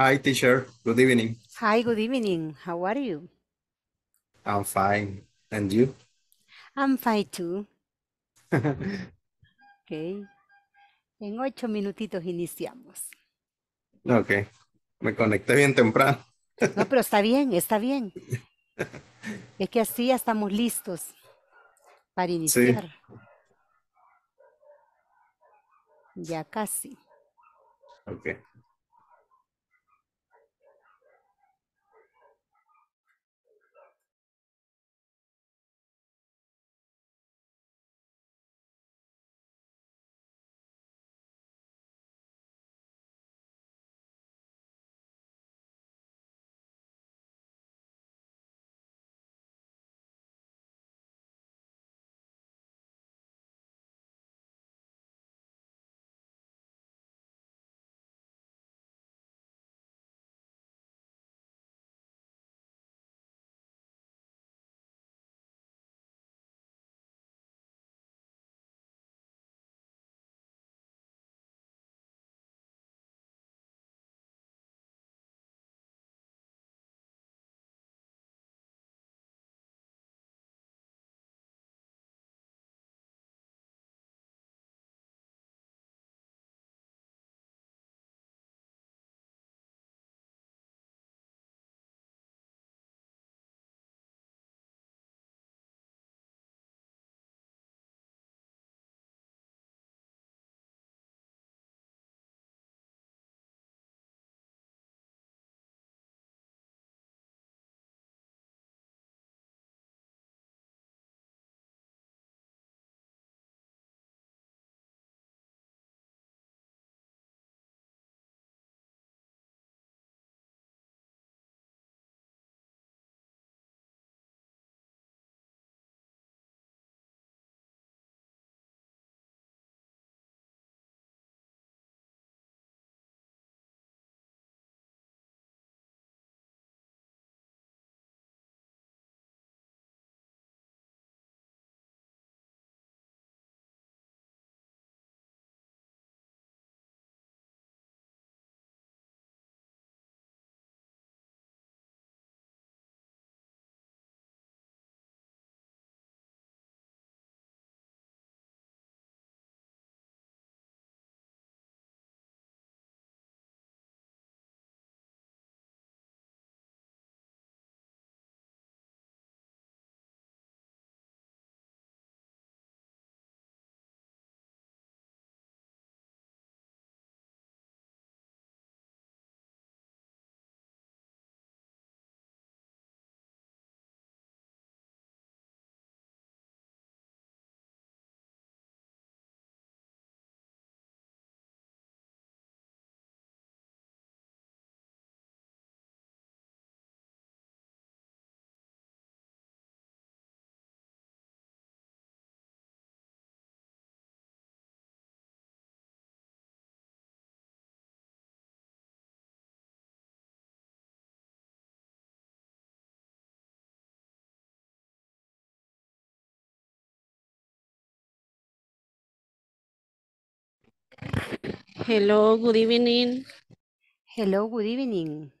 Hi, teacher. Good evening. Hi, good evening. How are you? I'm fine. And you? I'm fine too. ok. En ocho minutitos iniciamos. Ok. Me conecté bien temprano. no, pero está bien, está bien. Es que así ya estamos listos para iniciar. Ya casi. Okay. Hello, good evening. Hello, good evening.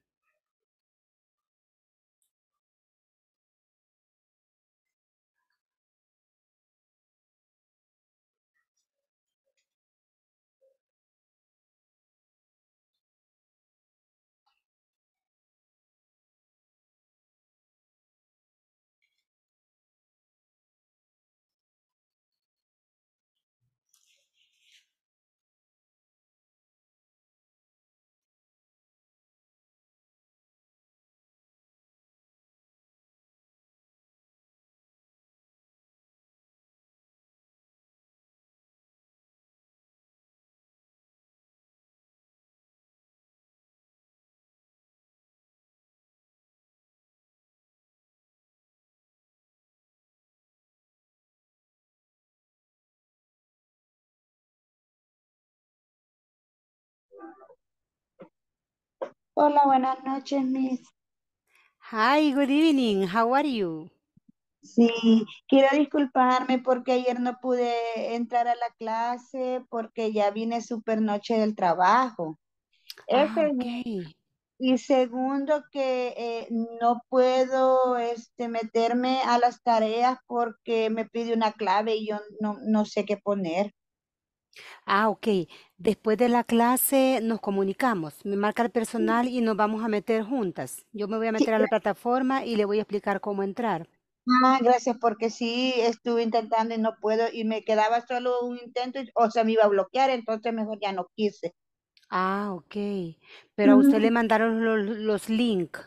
Hola, buenas noches, Miss. Hi, good evening. How are you? Sí, quiero disculparme porque ayer no pude entrar a la clase porque ya vine super noche del trabajo. Ah, y segundo que eh, no puedo este, meterme a las tareas porque me pide una clave y yo no, no sé qué poner. Ah, ok. Después de la clase nos comunicamos. Me marca el mm. personal y nos vamos a meter juntas. Yo me voy a meter a la plataforma y le voy a explicar cómo entrar. Ah, gracias, porque sí estuve intentando y no puedo, y me quedaba solo un intento, o sea, me iba a bloquear, entonces mejor ya no quise. Ah, ok. Pero a usted le mandaron los, los links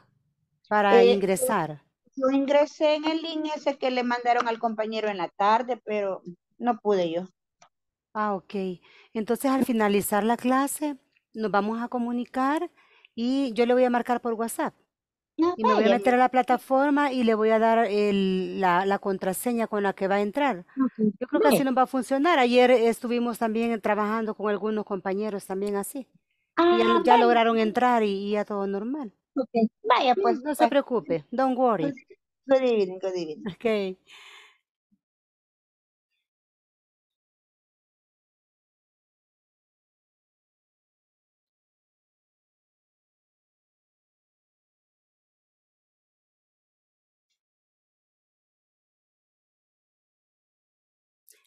para eh, ingresar. yo ingresé en el link ese que le mandaron al compañero en la tarde, pero no pude yo. Ah, ok. Entonces, al finalizar la clase, nos vamos a comunicar y yo le voy a marcar por WhatsApp. Ah, y me voy a meter a la plataforma y le voy a dar la, contraseña con la que va a entrar. Ah, yo creo que así nos va a funcionar. Ayer estuvimos también trabajando con algunos compañeros también así. Y ya, ah, lograron entrar y, ya todo normal. ok. Vaya, pues, No se preocupe. Don't worry. Good Okay.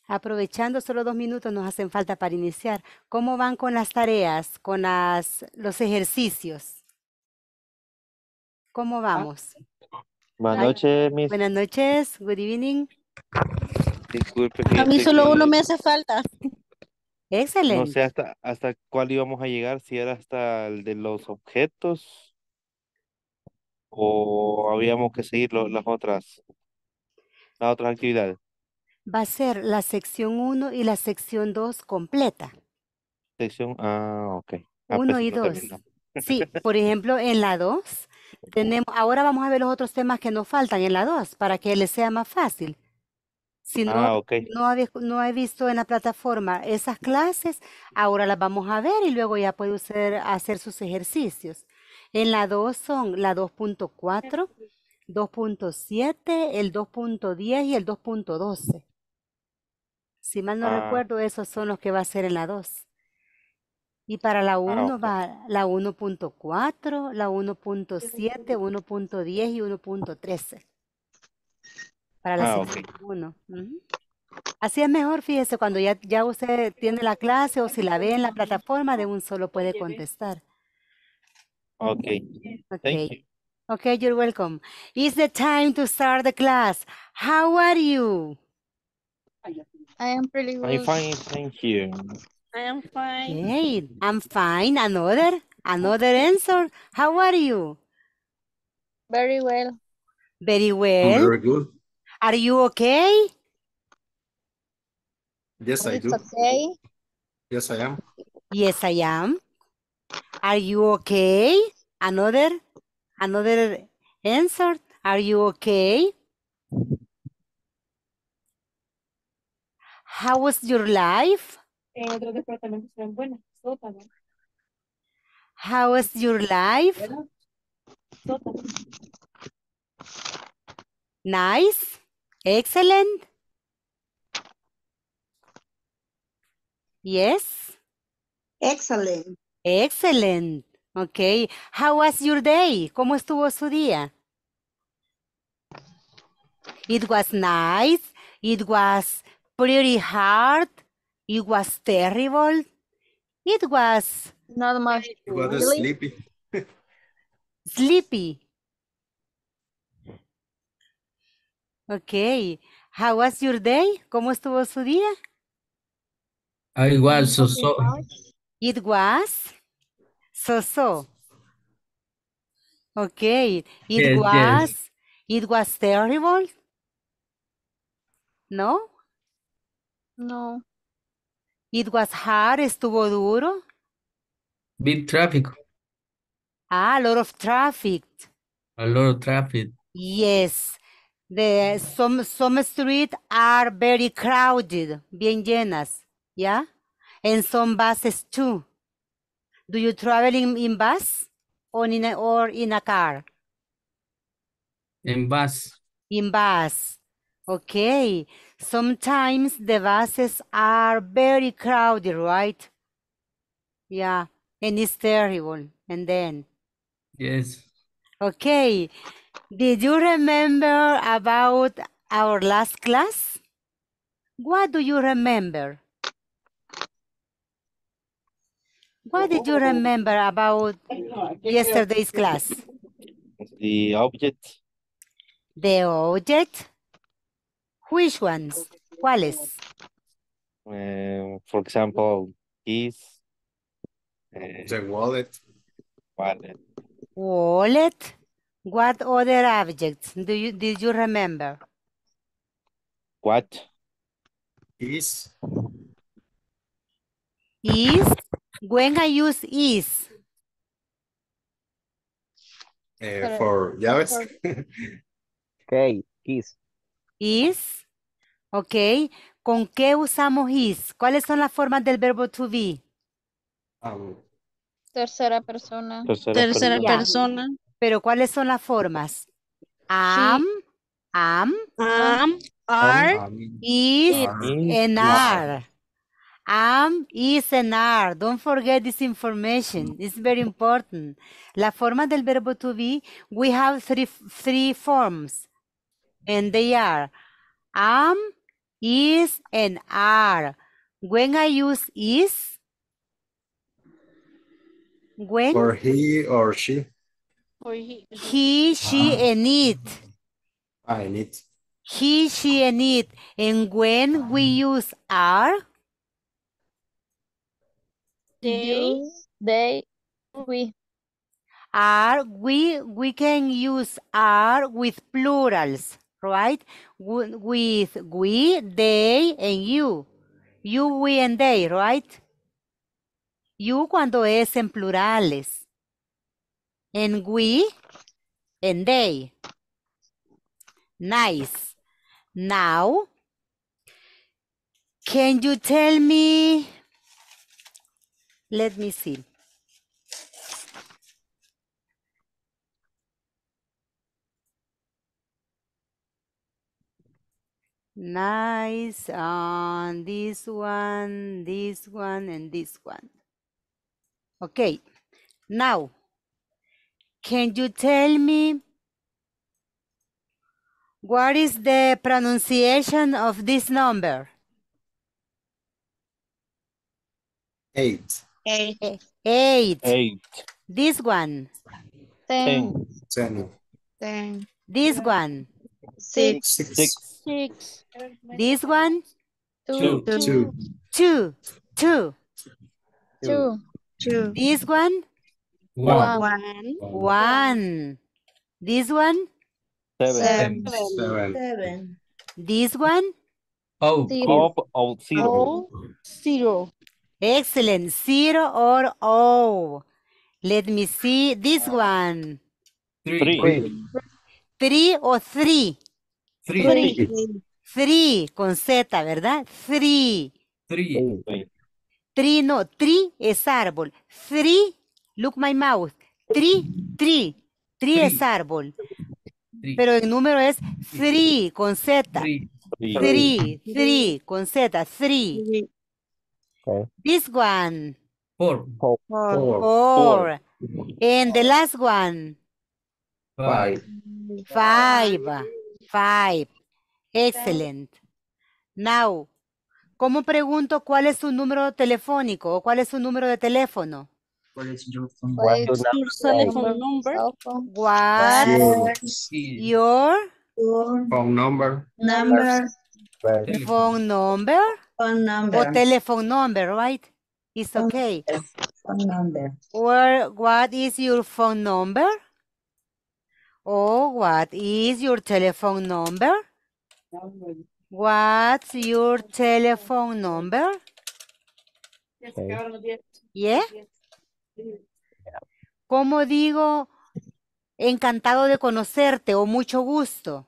Aprovechando solo dos minutos nos hacen falta para iniciar. ¿Cómo van con las tareas, con las, los ejercicios? ¿Cómo ah. vamos? Buenas noches, Buenas noches, good evening. Disculpe. A mí solo uno me hace falta. Excelente. No sé hasta, cuál íbamos a llegar, si era hasta el de los objetos o habíamos que seguir las otras las otras actividades va a ser la sección 1 y la sección 2 completa. Sección, ah, ok. 1 ah, pues y 2. sí, por ejemplo, en la 2 tenemos, ahora vamos a ver los otros temas que nos faltan en la 2 para que les sea más fácil. Si no, ah, no, he visto en la plataforma esas clases, ahora las vamos a ver y luego ya puede hacer sus ejercicios. En la 2 son la 2.4, 2.7, el 2.10 y el 2.12. Si mal no ah. recuerdo, esos son los que va a ser en la 2. Y para la 1 ah, va la 1.4, la 1.7, 1.10 y 1.13. Para la ah, 1. Así es mejor, fíjese, cuando ya, ya usted tiene la clase o si la ve en la plataforma, de un solo puede contestar. Ok. Ok, you're welcome. It's the time to start the class. How are you? I am pretty well. I'm fine, thank you. I am fine. Hey, I'm fine. Another? Another answer. How are you? Very well. Very well. I'm very good. Are you okay? Yes, I do. okay? Yes, I am. Yes, I am. Are you okay? Another? Another answer. Are you okay? How was your life? En eh, otros departamentos eran buenas. ¿Cómo How was your life? Nice. Excellent. Yes. Excellent. Excellent. Okay. How was your day? ¿Cómo estuvo su día? It was nice. It was pretty hard. It was terrible. It was not much. It was sleepy. sleepy. Okay. How was your day? ¿Cómo estuvo su día? Ah, igual was so so. It was so so. Okay. It was it was terrible. No? No. It was hard, estuvo duro. Big traffic. Ah, a lot of traffic. A lot of traffic. Yes. The some some streets are very crowded, bien llenas, yeah? And some buses too. Do you travel in, in bus or in a, or in a car? In bus. In bus. Okay, sometimes the buses are very crowded, right? Yeah, and it's terrible. And then? Yes. Okay, did you remember about our last class? What do you remember? What did you remember about yesterday's class? The object. The object? Which ones? ¿Cuáles? Um, for example, keys. Uh, the wallet. Wallet. Wallet. What other objects do you did you remember? What? Is. Is. When I use is. Uh, for Javis. okay, keys. Is. Ok. ¿Con qué usamos is? ¿Cuáles son las formas del verbo to be? tercera persona. Tercera, persona. Pero ¿cuáles son las formas? Am, am, am, are, is, enar. are. Am, is, and are. Don't forget this information. Mm. It's very important. La forma del verbo to be, we have three, three forms. and they are am, is, and are. When I use is, when? for he or she. Or he. He, she, ah. and it. I ah, and it. He, she, and it. And when we ah. use are? They. They. We. Are, we, we can use are with plurals right? With we, they, and you. You, we, and they, right? You cuando es en plurales. And we, and they. Nice. Now, can you tell me, let me see. nice on this one, this one, and this one. Okay, now, can you tell me what is the pronunciation of this number? Eight. Eight. Eight. Eight. This one. Ten. Ten. Ten. This one six, six, six. six. This one? Two. Two. Two. Two. Two. Two. Two. This one? One. One. one. This one? Seven. Seven. Seven. This one? Oh, zero. Of, oh, of oh, zero. Oh, zero. Excellent. Zero or O. Oh. Let me see this one. Three. Three, three or three? 3 con z, ¿verdad? 3 3 3 no 3 es árbol. 3 look my mouth. 3 3 3 es árbol. Pero el número es 3 con z. 3 3 con z 3. Okay. This one. 4 4 4. And the last one. 5 5. Five. Excellent. Now, ¿cómo pregunto cuál es su número telefónico o cuál es su número de teléfono? What is your phone telephone number? What is your phone number? Number. Phone number? Phone number. Or telephone number, right? It's okay. Phone number. Or what is your phone number? Oh, what is your telephone number? What's your telephone number? Okay. Yeah. ¿Cómo digo encantado de conocerte o mucho gusto?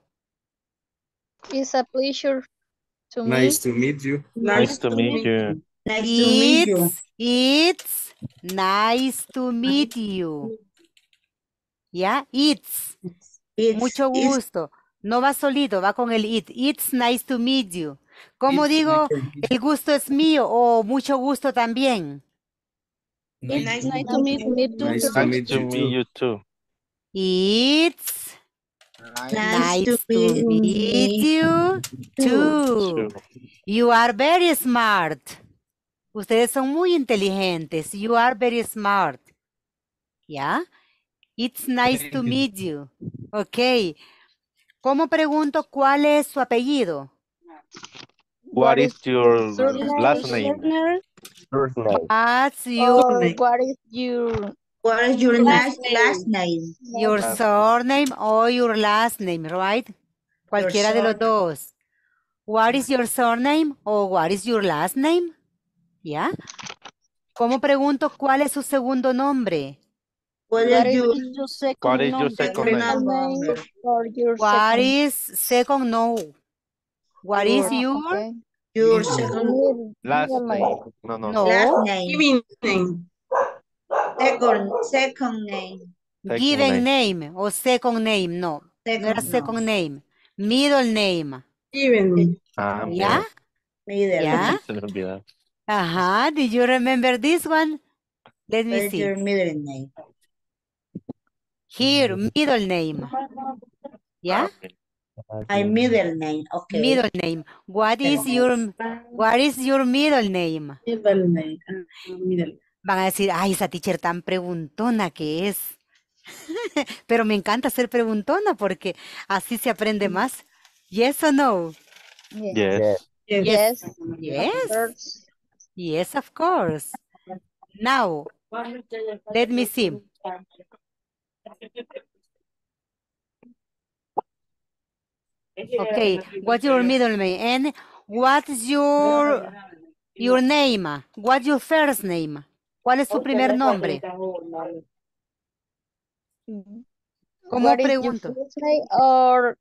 It's a pleasure to nice meet. to meet you. Nice, to meet you. Nice to meet you. it's nice to meet you. ¿Ya? It's. Mucho gusto. No va solito, va con el it. It's nice to meet you. ¿Cómo digo, el gusto es mío o oh, mucho gusto también? It's nice to meet you. too. It's nice, to, to meet you too. You are very smart. Ustedes son muy inteligentes. You are very smart. ¿Ya? It's nice to meet you. Ok. ¿Cómo pregunto cuál es su apellido? What is your last name? your last, name? Your surname or your last name, right? Cualquiera de los dos. What is your surname or what is your last name? Yeah. ¿Cómo pregunto cuál es su segundo nombre? What is, your, what is your second name? What is second no? What is your? Your second last name. No, no. no. Last name. Giving name. Second, second name. Given name. or second name, no. Second, second name. Middle name. Given. Ah, yeah? Middle. Yeah? Ajá, uh -huh. did you remember this one? Let me see. your middle name? Here, middle name. ¿ya? I ah, ah, middle name, Middle name. What is your what is your middle name? Middle name. Ah, Van a decir, ay, esa teacher tan preguntona que es. Pero me encanta ser preguntona porque así se aprende más. Yes or no? Yes. Yes. Yes. Yes, yes of course. Now, let me see. Okay, what's your middle name? And what's your your name? What's your first name? ¿Cuál es su primer nombre? ¿Cómo what pregunto? or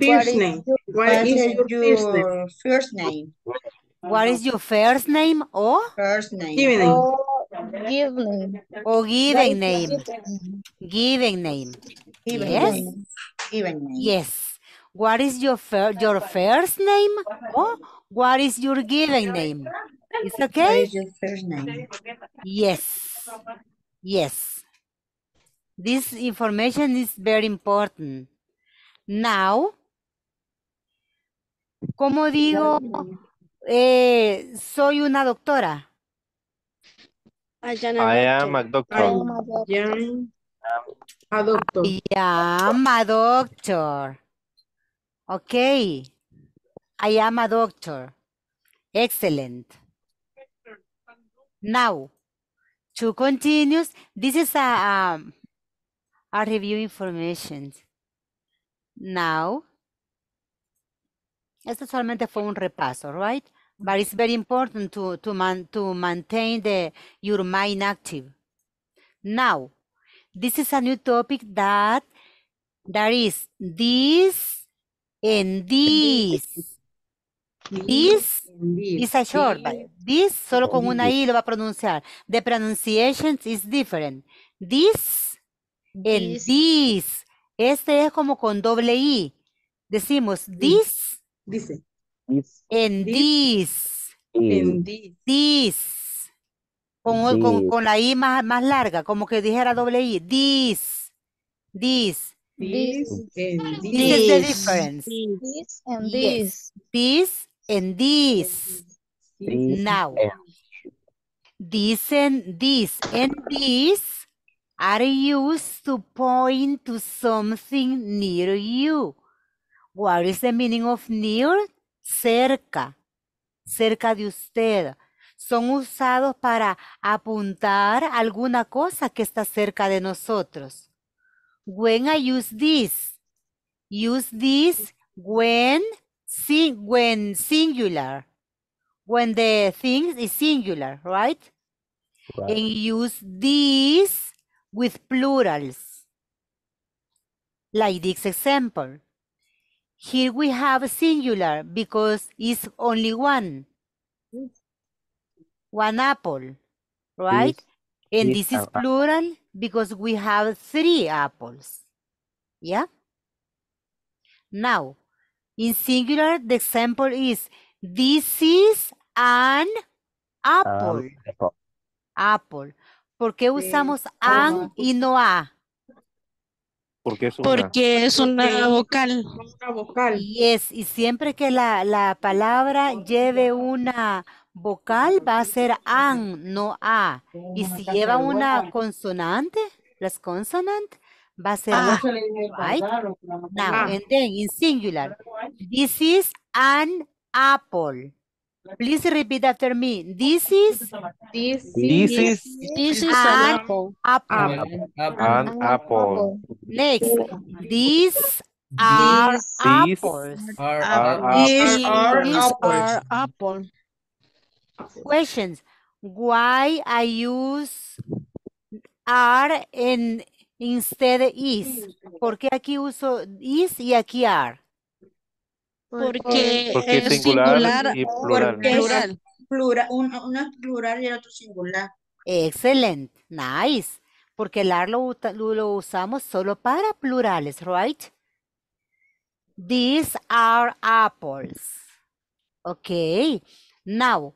first name? what is your first name? What is your first name? Or? First name. Give name. O given name. Giving name. yes. Yes. What is your your first name? Oh, what is your given name? It's okay? your first Yes. Yes. This information is very important. Now, como digo? Eh, soy una doctora. I am a doctor. I am a doctor. doctor. Okay. I am a doctor. Excellent. Now, to continue, this is a, um, a review information. Now, esto solamente fue un repaso, right? but it's very important to to to maintain the your mind active now this is a new topic that that is this and this this is a short but this solo con una i lo va a pronunciar the pronunciation is different this and this este es como con doble i decimos this dice This. En this. En this. this. Con, this. Con, con, la I más, más larga, como que dijera doble I. This. This. This, and this. This is the difference. This and this. This and this. now. this and this and this are used to point to something near you. What is the meaning of near? cerca, cerca de usted. Son usados para apuntar alguna cosa que está cerca de nosotros. When I use this. Use this when, when singular. When the thing is singular, right? right? And use this with plurals. Like this example. Here we have a singular because it's only one. One apple, right? and this, this is plural because we have three apples. Yeah? Now, in singular, the example is, this is an apple. Um, apple. apple. ¿Por qué usamos sí. an y no a? Porque es una, vocal. Y es, y siempre que la, palabra lleve una vocal va a ser an, no a. Y si lleva una consonante, las consonantes, va a ser ah, Now, singular. This is an apple. Please repeat after me. This is this, is an apple. Apple. apple. Next. These are apples. These are apples. Questions. Why I use are in instead is? ¿Por qué aquí uso is y aquí are? Porque, es singular, y plural. Porque plural uno, plural y el otro singular. Excelente, nice. Porque el ar lo, usamos solo para plurales, right? These are apples. Ok. Now,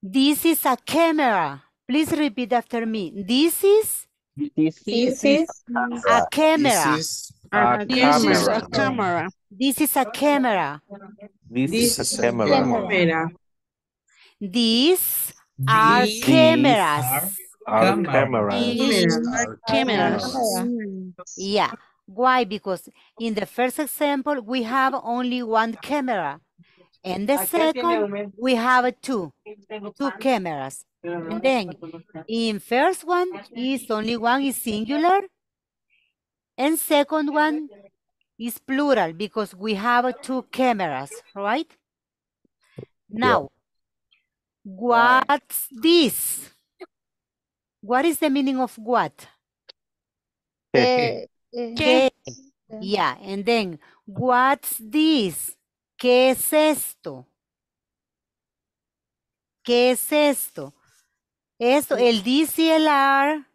this is a camera. Please repeat after me. This is This, this is, a camera. This is a camera. This is a camera. This, is a camera. These are cameras. Are cameras. These are cameras. Yeah. Why? Because in the first example, we have only one camera. And the second, we have two, two cameras. And then in first one is only one is singular. And second one is plural because we have two cameras, right? Now, what's this? What is the meaning of what? Eh, eh, yeah, and then what's this? ¿Qué es esto? ¿Qué es esto? Esto, el DCLR.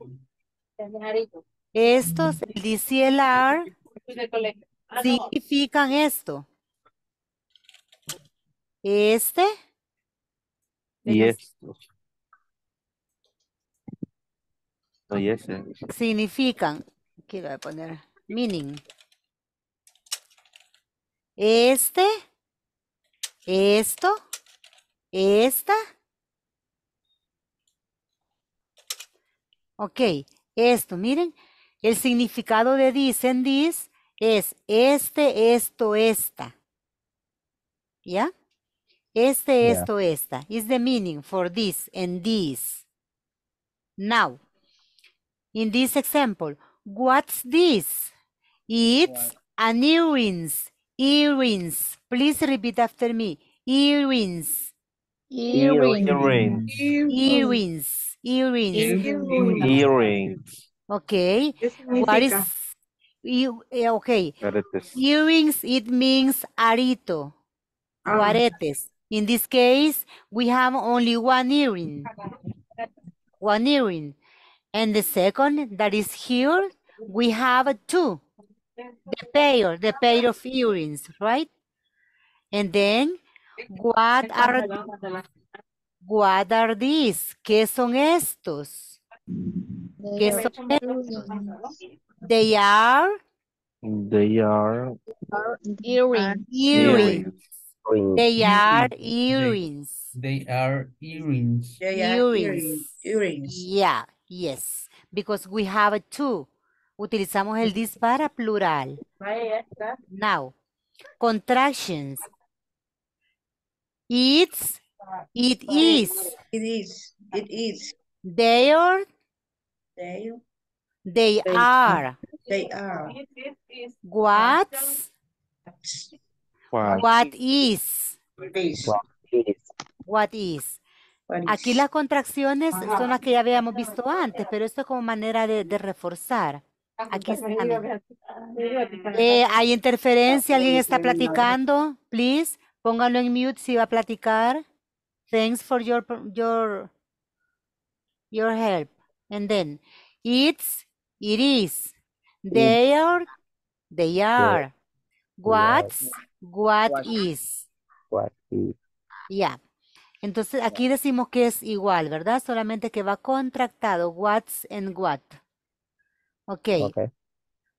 Estos, el DCLR, ah, significan esto. Este. Y esto. Significan, quiero poner, meaning. Este esto, esta. Ok, esto, miren, el significado de this en this es este, esto, esta. ¿Ya? Este, esto, esta. Is the meaning for this and this. Now, in this example, what's this? It's new earrings. Earrings. Please repeat after me. Earrings. Earrings. Earrings. Earrings. Earrings. Okay. What is you, eh, okay. Earrings, it means arito. Ah. Aretes. In this case, we have only one earring. One earring. And the second that is here, we have two the pair, the pair of earrings, right? And then, what are, what are these? ¿Qué son estos? ¿Qué son estos? They are? They are earrings. Earrings. They are earrings. They are earrings. They are earrings. Earrings. Yeah, yes. Because we have a two. Utilizamos el dis para plural. Now, contractions. It's, it is. It is, it is. They are. They, are. They are. What? What, is? What is. Aquí las contracciones son las que ya habíamos visto antes, pero esto es como manera de reforzar. Aquí hay interferencia, alguien está platicando. Please, pónganlo en mute si va a platicar. Thanks for your your your help. And then it's it is. They are they are. What's what is. What is. Yeah. Entonces aquí decimos que es igual, ¿verdad? Solamente que va contractado. What's and what. Okay. Okay.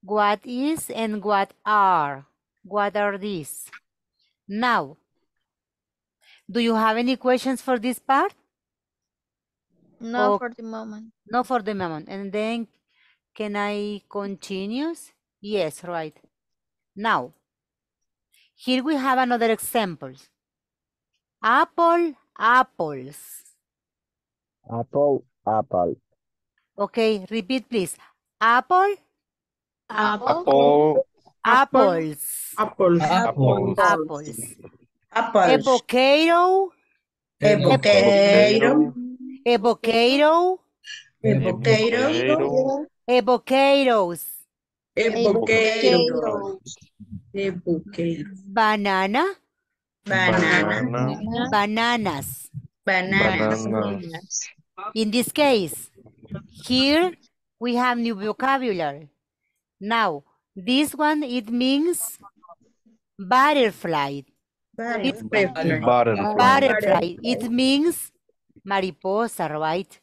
What is and what are? What are these? Now, do you have any questions for this part? No, for the moment. No, for the moment. And then can I continue? Yes, right. Now, here we have another example. Apple, apples. Apple, apple. Okay, repeat please. Apple. Apple. Apples. Apples. Apples. Apples. Apples. Banana. Banana. Bananas. Bananas. In this case, here we have new vocabulary. Now, this one, it means butterfly. Butterfly. Butterfly. butterfly. butterfly. It means mariposa, right?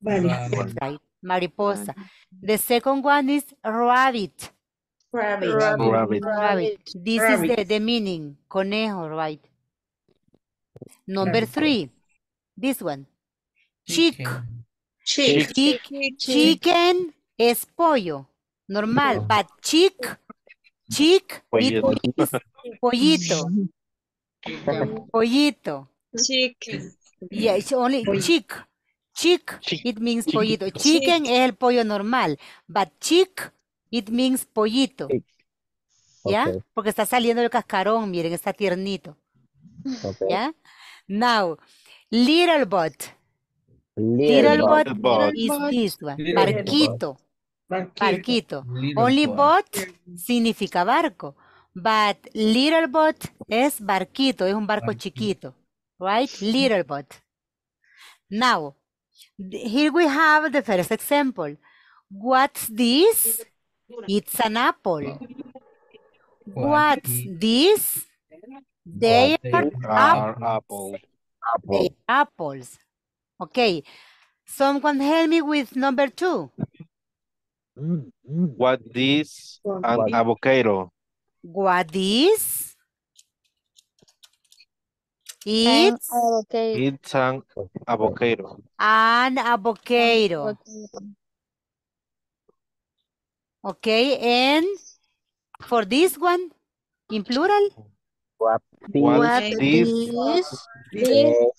Butterfly. Mariposa. The second one is rabbit. Rabbit. Rabbit. rabbit. rabbit. This rabbit. is the, the meaning. Conejo, right? Number three. This one. Chick. Okay. Chick. Chicken es pollo, normal. But chick, chick, pollito. pollito. pollito. Chick. Yeah, it's only chick. Chick, it means pollito. Chicken es el pollo normal. But chick, it means pollito. ¿Ya? Porque está saliendo el cascarón, miren, está tiernito. ¿Ya? Now, little but. Little, bot, is this one. barquito. Barquito. Only bot. significa barco. But little bot es barquito, es un barco chiquito. Right? Little bot. Now, here we have the first example. What's this? It's an apple. What's this? They, are, apples. apples. Okay. Someone help me with number two. Mm-hmm. What is an avocado? What is? It's an avocado. It's an avocado. An avocado. Okay, and for this one, in plural? What, what is, is, is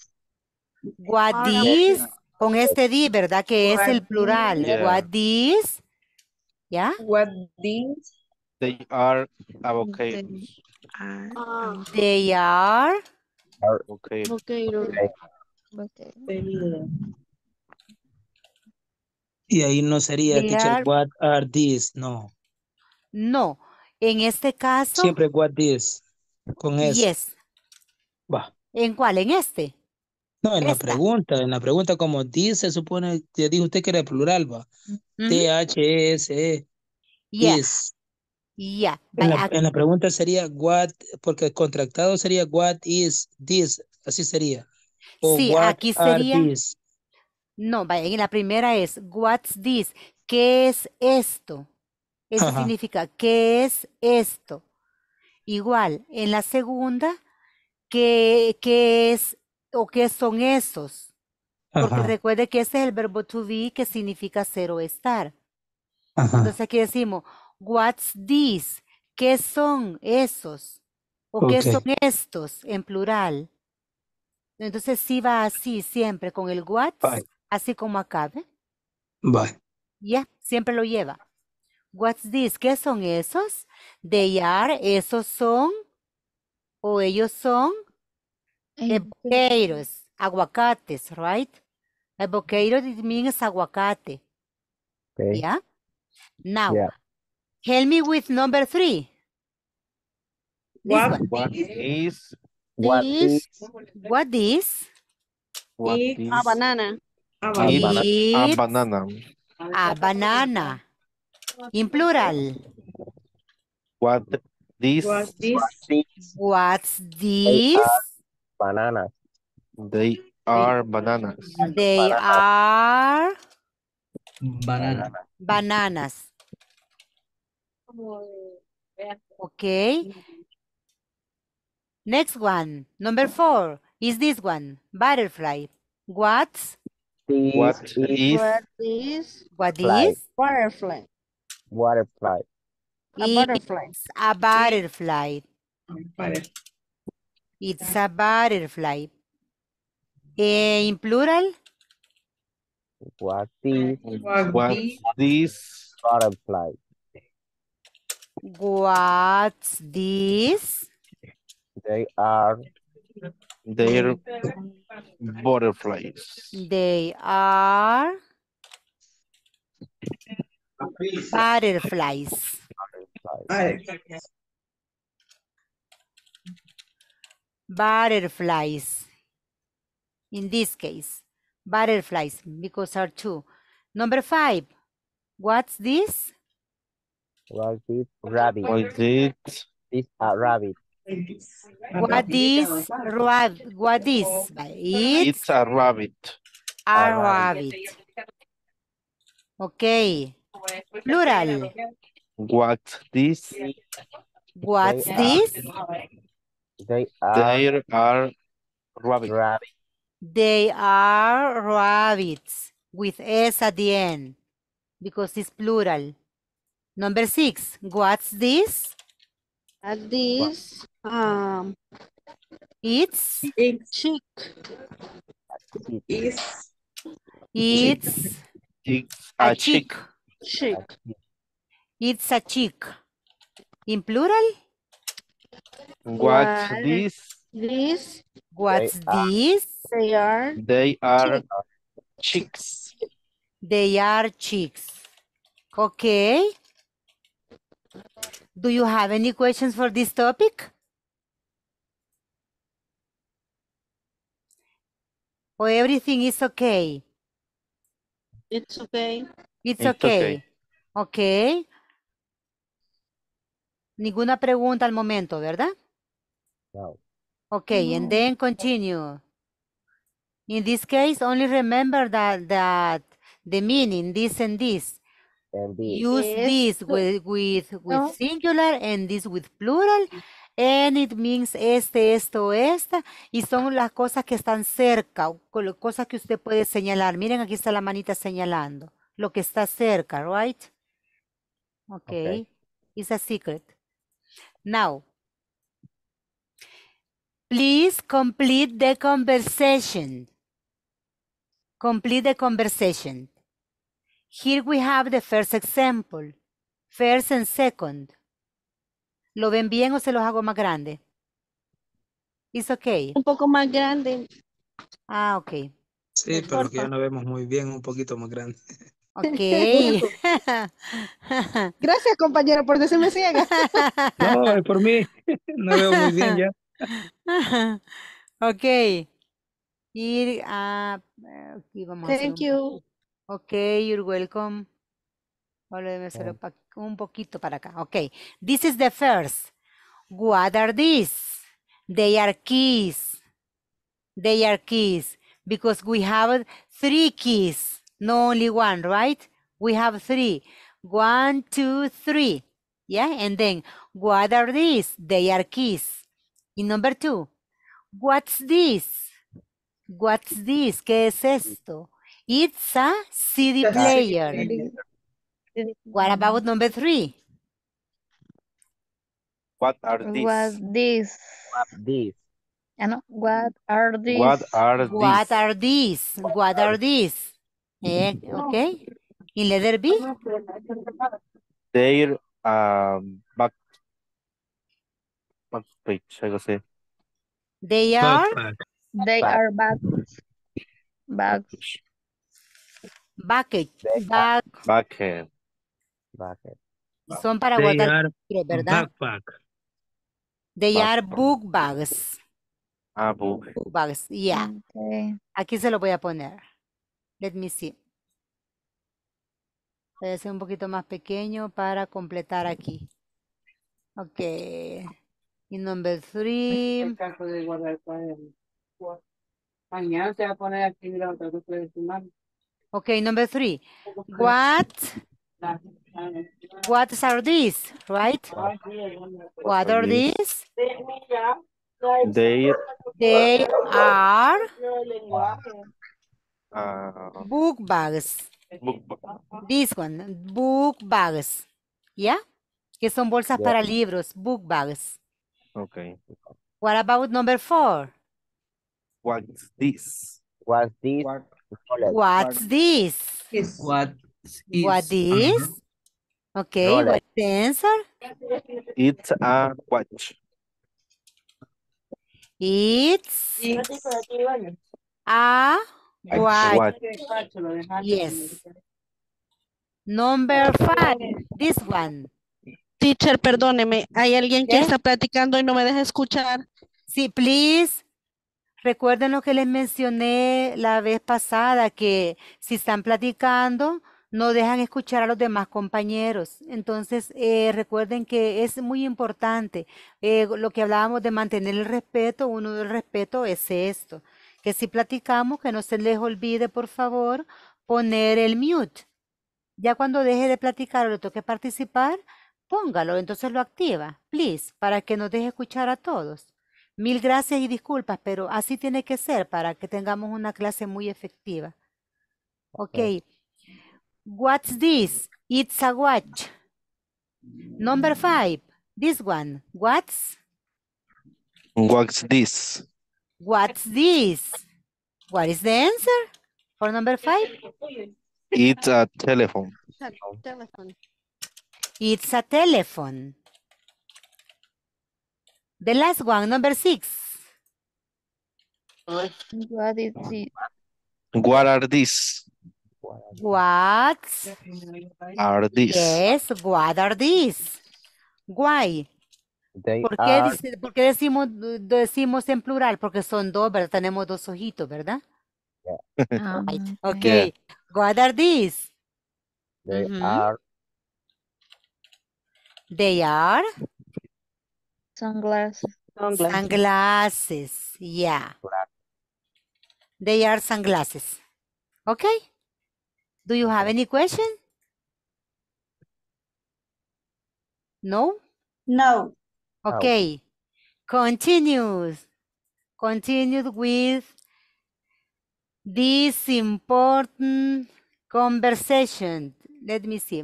What ah, is con este di, ¿verdad? Que es el plural. What these, ¿ya? What these. They are avocados. They are. Ah. okay. Okay, okay. Y ahí no sería, teacher, what are these, no. No, en este caso. Siempre what is, con eso. Yes. Va. ¿En cuál? ¿En este? No, en la pregunta, en la pregunta como dice, supone, ya dijo usted que era plural, va. T-H-S-E. E. En la, pregunta sería what, porque contractado sería what is this, así sería. O sí, what aquí sería. No, vaya, en la primera es what's this, ¿qué es esto? Eso significa ¿qué es esto? Igual, en la segunda, ¿qué, qué es o qué son esos. Porque recuerde que ese es el verbo to be que significa ser o estar. Entonces aquí decimos, what's this? ¿Qué son esos? ¿O qué son estos en plural? Entonces sí va así siempre con el what's, así como acabe. Ya, siempre lo lleva. What's this? ¿Qué son esos? They are, esos son, o ellos son, Avocados, eh, aguacates, right? Avocado it means aguacate. Yeah. Now, help me with number three. What, is what is, what is banana? A banana. A banana. A banana. In plural. What this? this? What's this? bananas. They are bananas. They are bananas. bananas. Okay. Next one, number four, is this one, butterfly. What's? What is, what Butterfly. Butterfly. A butterfly. A butterfly. butterfly. It's a butterfly. In plural? is, what, what is this butterfly? What's this? They are their butterflies. They are butterflies. butterflies. butterflies. In this case, butterflies, because are two. Number five, what's this? What is rabbit? What is this a rabbit? What is rabbit? What is? It's, it's a rabbit. A, a rabbit. rabbit. Okay. Plural. What's this? What's this? They are, are rabbits. Rabbit. They are rabbits with S at the end because it's plural. Number six, what's this? At this, um, it's chick. It's it's a chick. Chick. It's a chick. In plural? What's what this? This. What's they this? Are, they are. They are chicks. They are chicks. Okay. Do you have any questions for this topic? Or everything is okay? It's okay. It's, it's okay. okay. Okay. Ninguna pregunta al momento, ¿verdad? No. Okay, and then continue. In this case, only remember that, that the meaning, this and this. this. Use this with, with, with singular and this with plural. And it means este, esto, esta. Y son las cosas que están cerca, cosas que usted puede señalar. Miren, aquí está la manita señalando. Lo que está cerca, right? Ok. okay. It's a secret. Now, please complete the conversation. Complete the conversation. Here we have the first example. First and second. ¿Lo ven bien o se los hago más grande? It's okay. Un poco más grande. Ah, ok. Sí, pero que ya no vemos muy bien, un poquito más grande. Ok. Gracias, compañero, por decirme ciega. No, es por mí. No veo muy bien ya. Ok. Ir a... Aquí vamos Thank you. Ok, you're welcome. un poquito para acá. Ok. This is the first. What are these? They are keys. They are keys. Because we have three keys. No only one, right? We have three. One, two, three. Yeah, and then what are these? They are keys. In number two, what's this? What's this? ¿Qué es esto? It's a CD player. What about number three? What are these? What this? What this? Ah, what are these? What are these? What are these? What are these? eh okay. In letter B? are um, back, back They are? They are back. Back. Bucket. Back. Son para They guardar, are ¿verdad? They are book bags. Ah, book. bags, yeah. Aquí se lo voy a poner. Let me see. Voy a hacer un poquito más pequeño para completar aquí. Ok. Y number three. Este de guardar Mañana se va a poner aquí la otra cosa de sumar. Ok, number three. What? What are these, right? What are these? They, they are Ah, book bags. This one, book bags. Yeah? Que son bolsas para libros, book bags. Okay. What about number four? What's this? What's this? what's this? What's What is? What is? Okay, what's the answer? It's a watch. It's, it's a Yes. Number five, this one. Teacher, perdóneme, hay alguien que está platicando y no me deja escuchar. Sí, please. Recuerden lo que les mencioné la vez pasada, que si están platicando, no dejan escuchar a los demás compañeros. Entonces, eh, recuerden que es muy importante eh, lo que hablábamos de mantener el respeto. Uno del respeto es esto que si platicamos, que no se les olvide, por favor, poner el mute. Ya cuando deje de platicar o le toque participar, póngalo, entonces lo activa, please, para que nos deje escuchar a todos. Mil gracias y disculpas, pero así tiene que ser para que tengamos una clase muy efectiva. Ok. What's this? It's a watch. Number five. This one. What's? What's this? What's this? What is the answer for number five? It's a telephone. telephone. It's a telephone. The last one, number six. What is it? What are these? What are these? Yes, what are these? Why? ¿Por qué, decimos, decimos en plural? Porque son dos, ¿verdad? Tenemos dos ojitos, ¿verdad? ok ah, Right. Okay. Yeah. What are these? They are. They are. Sunglasses. Sunglasses. Yeah. They are sunglasses. Okay. Do you have any question? No? No. Okay. Continues. Continued with this important conversation. Let me see.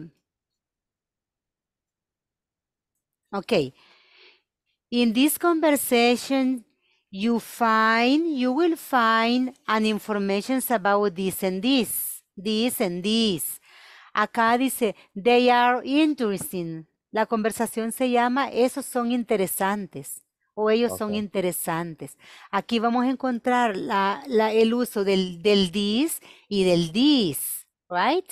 Okay. In this conversation, you find, you will find an information about this and this, this and this. Acá dice, they are interesting. La conversación se llama Esos son interesantes o ellos son interesantes. Aquí vamos a encontrar el uso del, del this y del this, right?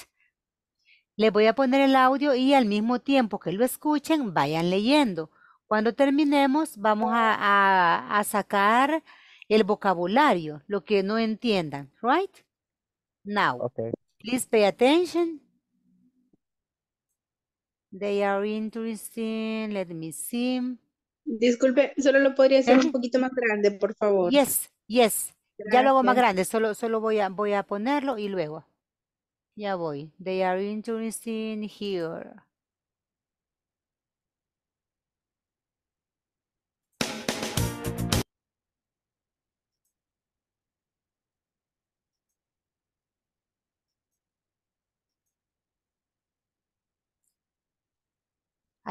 le voy a poner el audio y al mismo tiempo que lo escuchen, vayan leyendo. Cuando terminemos, vamos a, sacar el vocabulario, lo que no entiendan, right? Now, please pay attention. They are interesting. Let me see. Disculpe, solo lo podría hacer un poquito más grande, por favor. Yes, yes. Ya lo hago más grande, solo, solo voy, a, voy a ponerlo y luego. Ya voy. They are interesting here.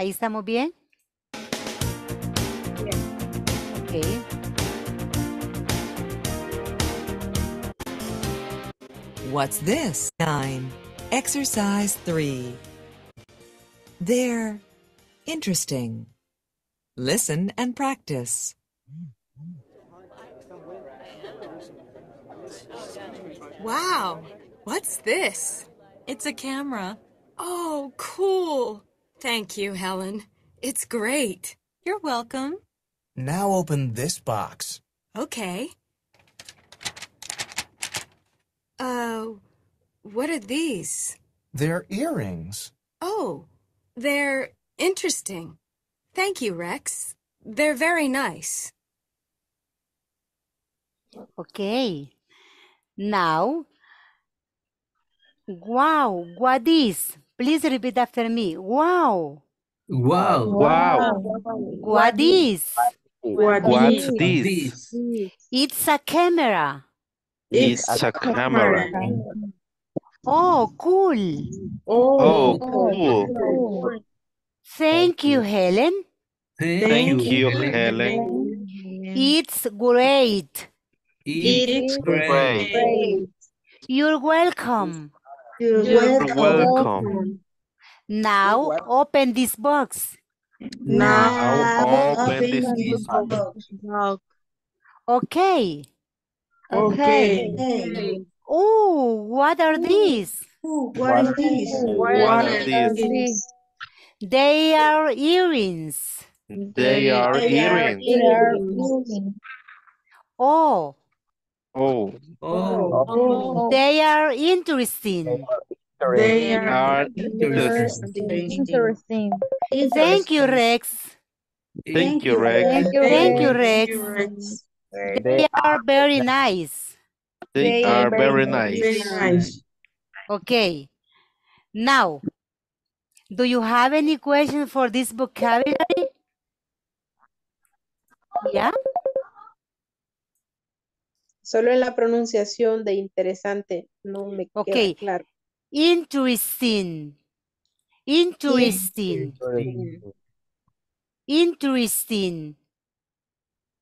¿Ahí estamos bien? Bien. Okay. What's this? 9. Exercise 3. They're interesting. Listen and practice. Wow, what's this? It's a camera. Oh, cool. Thank you, Helen. It's great. You're welcome. Now open this box. Okay. Uh, what are these? They're earrings. Oh, they're interesting. Thank you, Rex. They're very nice. Okay. Now, wow, what is? Please repeat after me. Wow. Wow. Wow. is? What, what is this? It's a camera. It's, it's a camera. camera. Oh, cool. Oh, oh cool. cool. Thank you, Helen. Thank, you, Helen. It's great. It's, great. You're welcome welcome. welcome. Now open this box. Now, now open, open this, this box. box. Okay. Okay. okay. Oh, what are these? Ooh, what, what, these? what, what are these? They are earrings. They are they earrings. Are earrings. Oh, Oh. Oh. They are interesting. They are interesting. Thank you, Rex. Thank you, Rex. Thank you, Rex. They are very nice. They, are very, nice. very nice. Okay. Now, do you have any question for this vocabulary? Yeah? Solo en la pronunciación de interesante no me okay. queda claro. Interesting. Interesting. Interesting.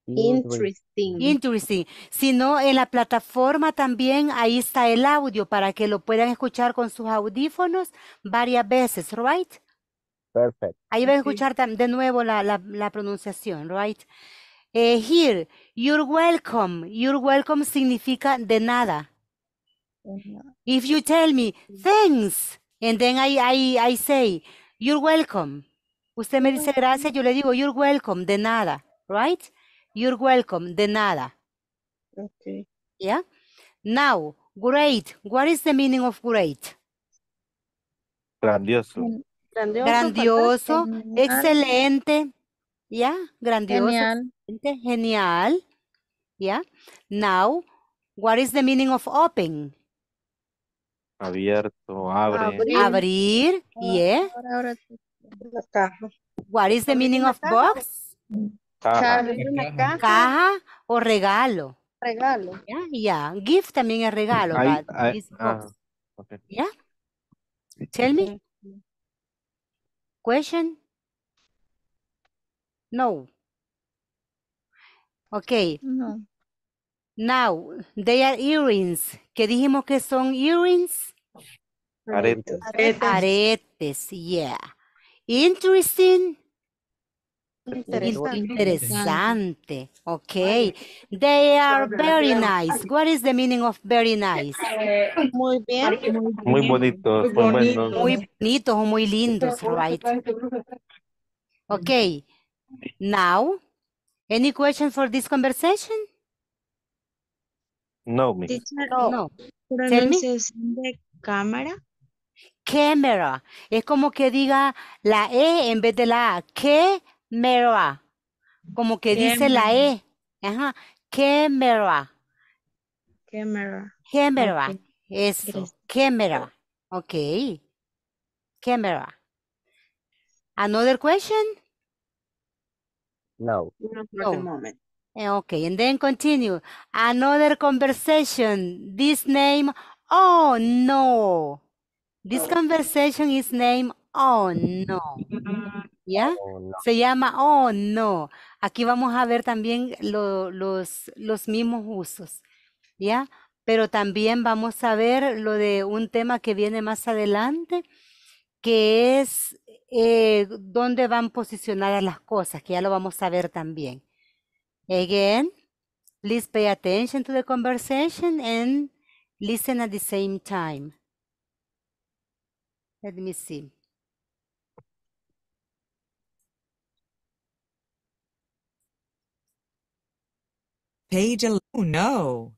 Interesting. Interesting. Si no, en la plataforma también ahí está el audio para que lo puedan escuchar con sus audífonos varias veces, right? Perfect. Ahí va a escuchar de nuevo la, la pronunciación, right? Eh, here, you're welcome. You're welcome significa de nada. If you tell me, thanks, and then I, say, you're welcome. Usted me dice gracias, yo le digo, you're welcome, de nada, right? You're welcome, de nada. Okay. Yeah? Now, great. What is the meaning of great? Grandioso. Grandioso, grandioso excelente. ¿Ya? Yeah? Grandioso. Genial. Yeah. Now, what is the meaning of open? Abierto, abre. Abrir. Abrir. Yeah. What is the meaning of box? Caja. o regalo. Regalo. ya yeah. Gift también es regalo. I, ah, Tell me. Question? No. Ok. Now, they are earrings. ¿Qué dijimos que son earrings? Aretes. Aretes, yeah. Interesting. Interesante. Interesante. Okay. They are very nice. What is the meaning of very nice? Muy bien. Muy bonitos. Muy, bonitos. muy bonitos o muy lindos, right? Okay. Now, Any question for this conversation? No, me. Teacher, no. no. me. de cámara. Camera. Es como que diga la E en vez de la A. Camera. Como que dice la E. Ajá. Camera. Camera. Camera. Okay. Eso. Camera. Ok. Camera. Another question? No. No eh, Okay, and then continue. Another conversation. This name, oh no. This oh. conversation is name. oh no. ¿Ya? Oh, Se llama, oh no. Aquí vamos a ver también los, los mismos usos. ¿Ya? Pero también vamos a ver lo de un tema que viene más adelante, que es eh, dónde van posicionadas las cosas, que ya lo vamos a ver también. Again, please pay attention to the conversation and listen at the same time. Let me see. Page Oh no.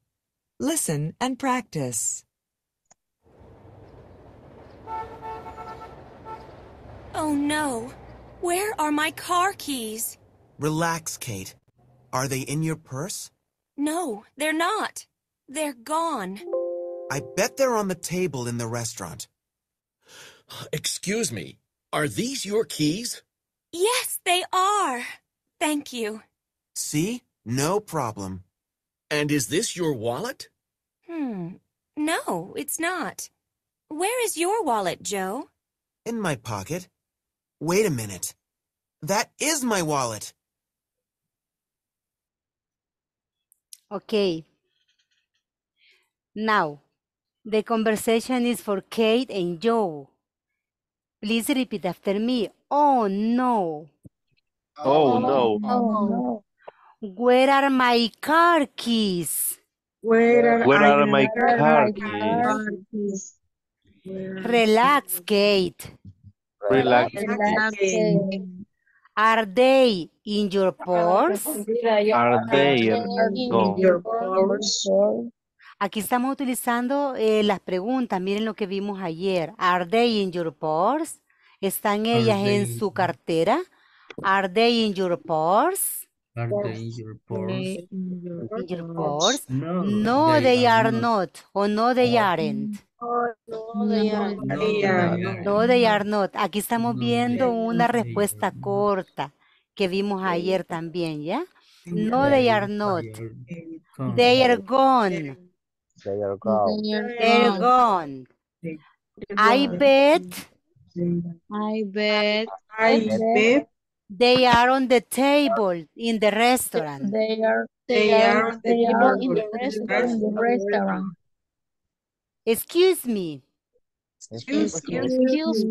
Listen and practice. Oh no. Where are my car keys? Relax, Kate. Are they in your purse? No, they're not. They're gone. I bet they're on the table in the restaurant. Excuse me, are these your keys? Yes, they are. Thank you. See? No problem. And is this your wallet? Hmm. No, it's not. Where is your wallet, Joe? In my pocket. Wait a minute. That is my wallet. Okay. Now, the conversation is for Kate and Joe. Please repeat after me. Oh no. Oh, oh no. Oh, no. Where are my car keys? Where are, Where are my car, keys? keys? Relax, Kate. Relaxing. Are they in your pores? Are they in your pores? Aquí estamos utilizando eh, las preguntas. Miren lo que vimos ayer. Are they in your pores? ¿Están ellas en su cartera? Are they in your pores? Are they in your pores? No, they, are, not. not. O no, they aren't. No, they No, Aquí estamos viendo una respuesta corta que vimos ayer también, ¿ya? No, they are not. They are gone. They are gone. They are gone. I bet. I bet. I bet. They are on the table in the restaurant. They are, they are on the table in the restaurant. Excuse me. Excuse, me. Excuse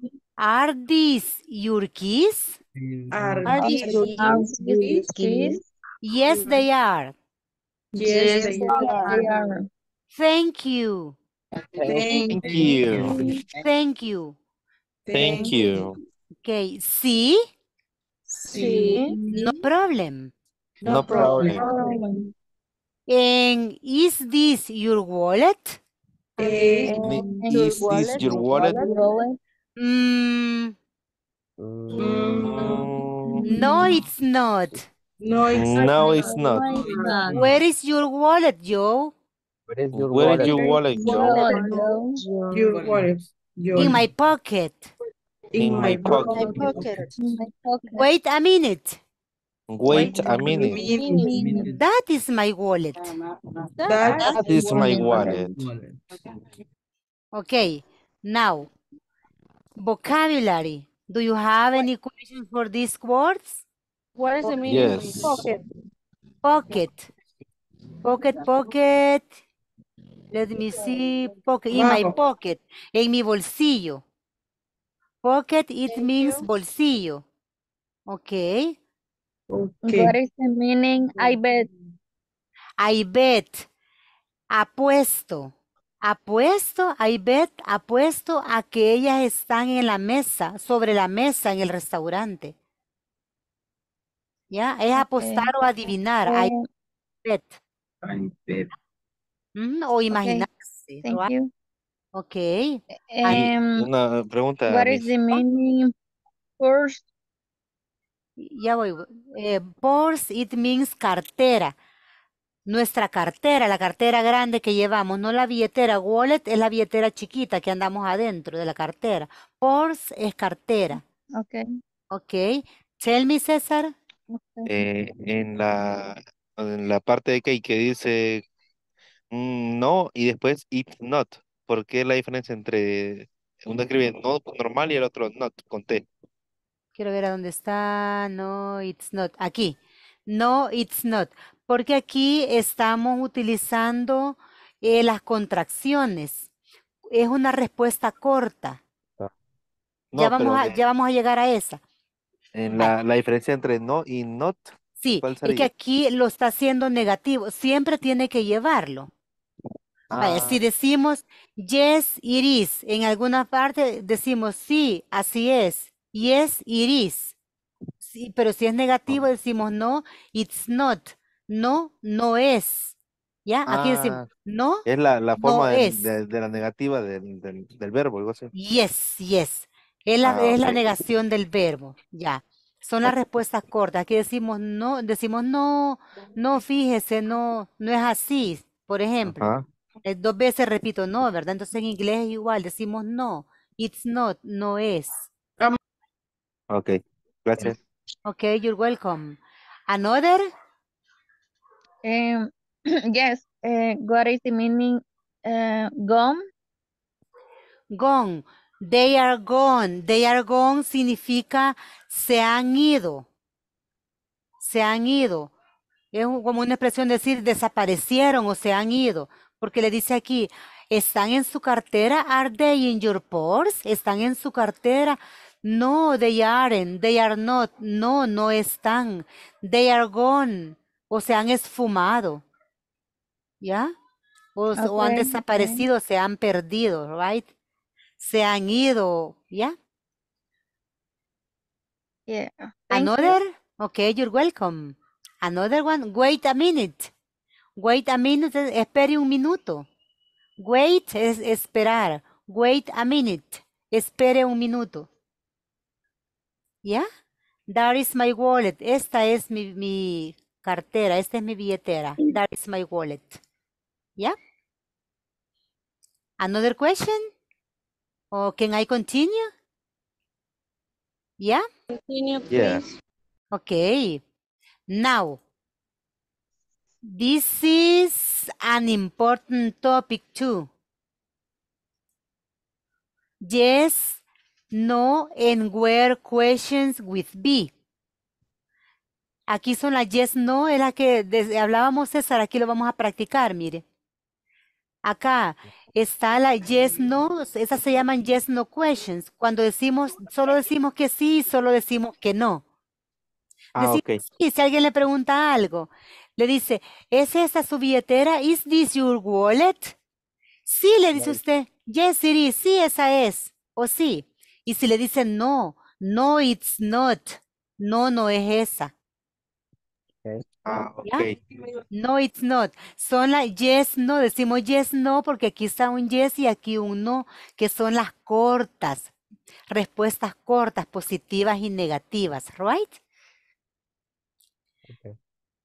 me. Are these your keys? Are, are these your keys? keys? Yes, they are. Yes, they are. Thank you. Thank, you. Thank you. Thank you. Okay, see? See? No problem. No, problem. problem. And is this your wallet? Eh, is, is this your wallet? Mm. mm. No, it's not. No, it's not. No, it's not. Oh Where is your wallet, Joe? Where is your Where wallet? Is your wallet, Joe? Your wallet. Your... In my pocket. In, In my, pocket. pocket. In my pocket. Wait a minute. Wait, a minute. That is my wallet. that, that is my wallet. Okay, now, vocabulary. Do you have any questions for these words? What is the meaning yes. pocket? Pocket. Pocket, pocket. Let me see. Pocket. In my pocket. En mi bolsillo. Pocket, it means bolsillo. Okay. Okay. What is the meaning? I bet. I bet. Apuesto. Apuesto, I bet, apuesto a que ellas están en la mesa, sobre la mesa en el restaurante. ¿Ya? Es apostar o adivinar. I bet. I bet. Mm, o imaginarse. Ok. Eh, em, una pregunta. What is the meaning? First ya voy. Eh, it means cartera. Nuestra cartera, la cartera grande que llevamos, no la billetera. Wallet es la billetera chiquita que andamos adentro de la cartera. Purse es cartera. Ok. Ok. Tell me, César. Eh, en la, en la parte de que, que dice mm, no y después it not. ¿Por qué la diferencia entre uno mm. escribe no normal y el otro not con T? Quiero ver a dónde está. No, it's not. Aquí. No, it's not. Porque aquí estamos utilizando eh, las contracciones. Es una respuesta corta. Ah. ya, vamos a, llegar a esa. En ah. la, diferencia entre no y not. Sí, y que aquí lo está haciendo negativo. Siempre tiene que llevarlo. Ah. si decimos yes, it is, en alguna parte decimos sí, así es. Yes, it is, Sí, pero si es negativo decimos no, it's not. No, no es. ¿Ya? Aquí decimos ah, no. Es la, forma de, la negativa del, verbo, algo así. Yes, yes. Es la, ah, la negación del verbo. Ya. Son las respuestas cortas. Aquí decimos no, decimos no, no, fíjese, no, no es así, por ejemplo. Eh, dos veces repito no, ¿verdad? Entonces en inglés es igual, decimos no, it's not, no es. Okay, gracias. Okay, you're welcome. Another? Em, yes, eh, what is the meaning eh, gone? Gone. They are gone. They are gone significa se han ido. Se han ido. Es como una expresión decir desaparecieron o se han ido. Porque le dice aquí, están en su cartera. Are they in your purse? Están en su cartera. No, they aren't, they are not, no, no están, they are gone, o se han esfumado, ¿ya? O, han desaparecido, se han perdido, right? Se han ido, ¿ya? Yeah. Another? Okay, you're welcome. Another one, wait a minute. Wait a minute, espere un minuto. Wait es esperar. Wait a minute, espere un minuto. ¿Ya? That is my wallet. Esta es mi, cartera. Esta es mi billetera. That is my wallet. ¿Ya? Another question? Or oh, can I continue? Yeah, Continue, please. Okay. Now, this is an important topic too. Yes, no en where questions with be. Aquí son las yes, no, es la que desde hablábamos, César, aquí lo vamos a practicar, mire. Acá está la yes, no, esas se llaman yes, no questions. Cuando decimos, solo decimos que sí, solo decimos que no. Ah, si alguien le pregunta algo, le dice, ¿es esa su billetera? ¿Is this your wallet? Sí, le dice usted, yes, it sí, esa es, o sí. Y si le dicen no, no, it's not. No, no es esa. Ah, no, it's not. Son las yes, no. Decimos yes, no, porque aquí está un yes y aquí un no, que son las cortas. Respuestas cortas, positivas y negativas, right?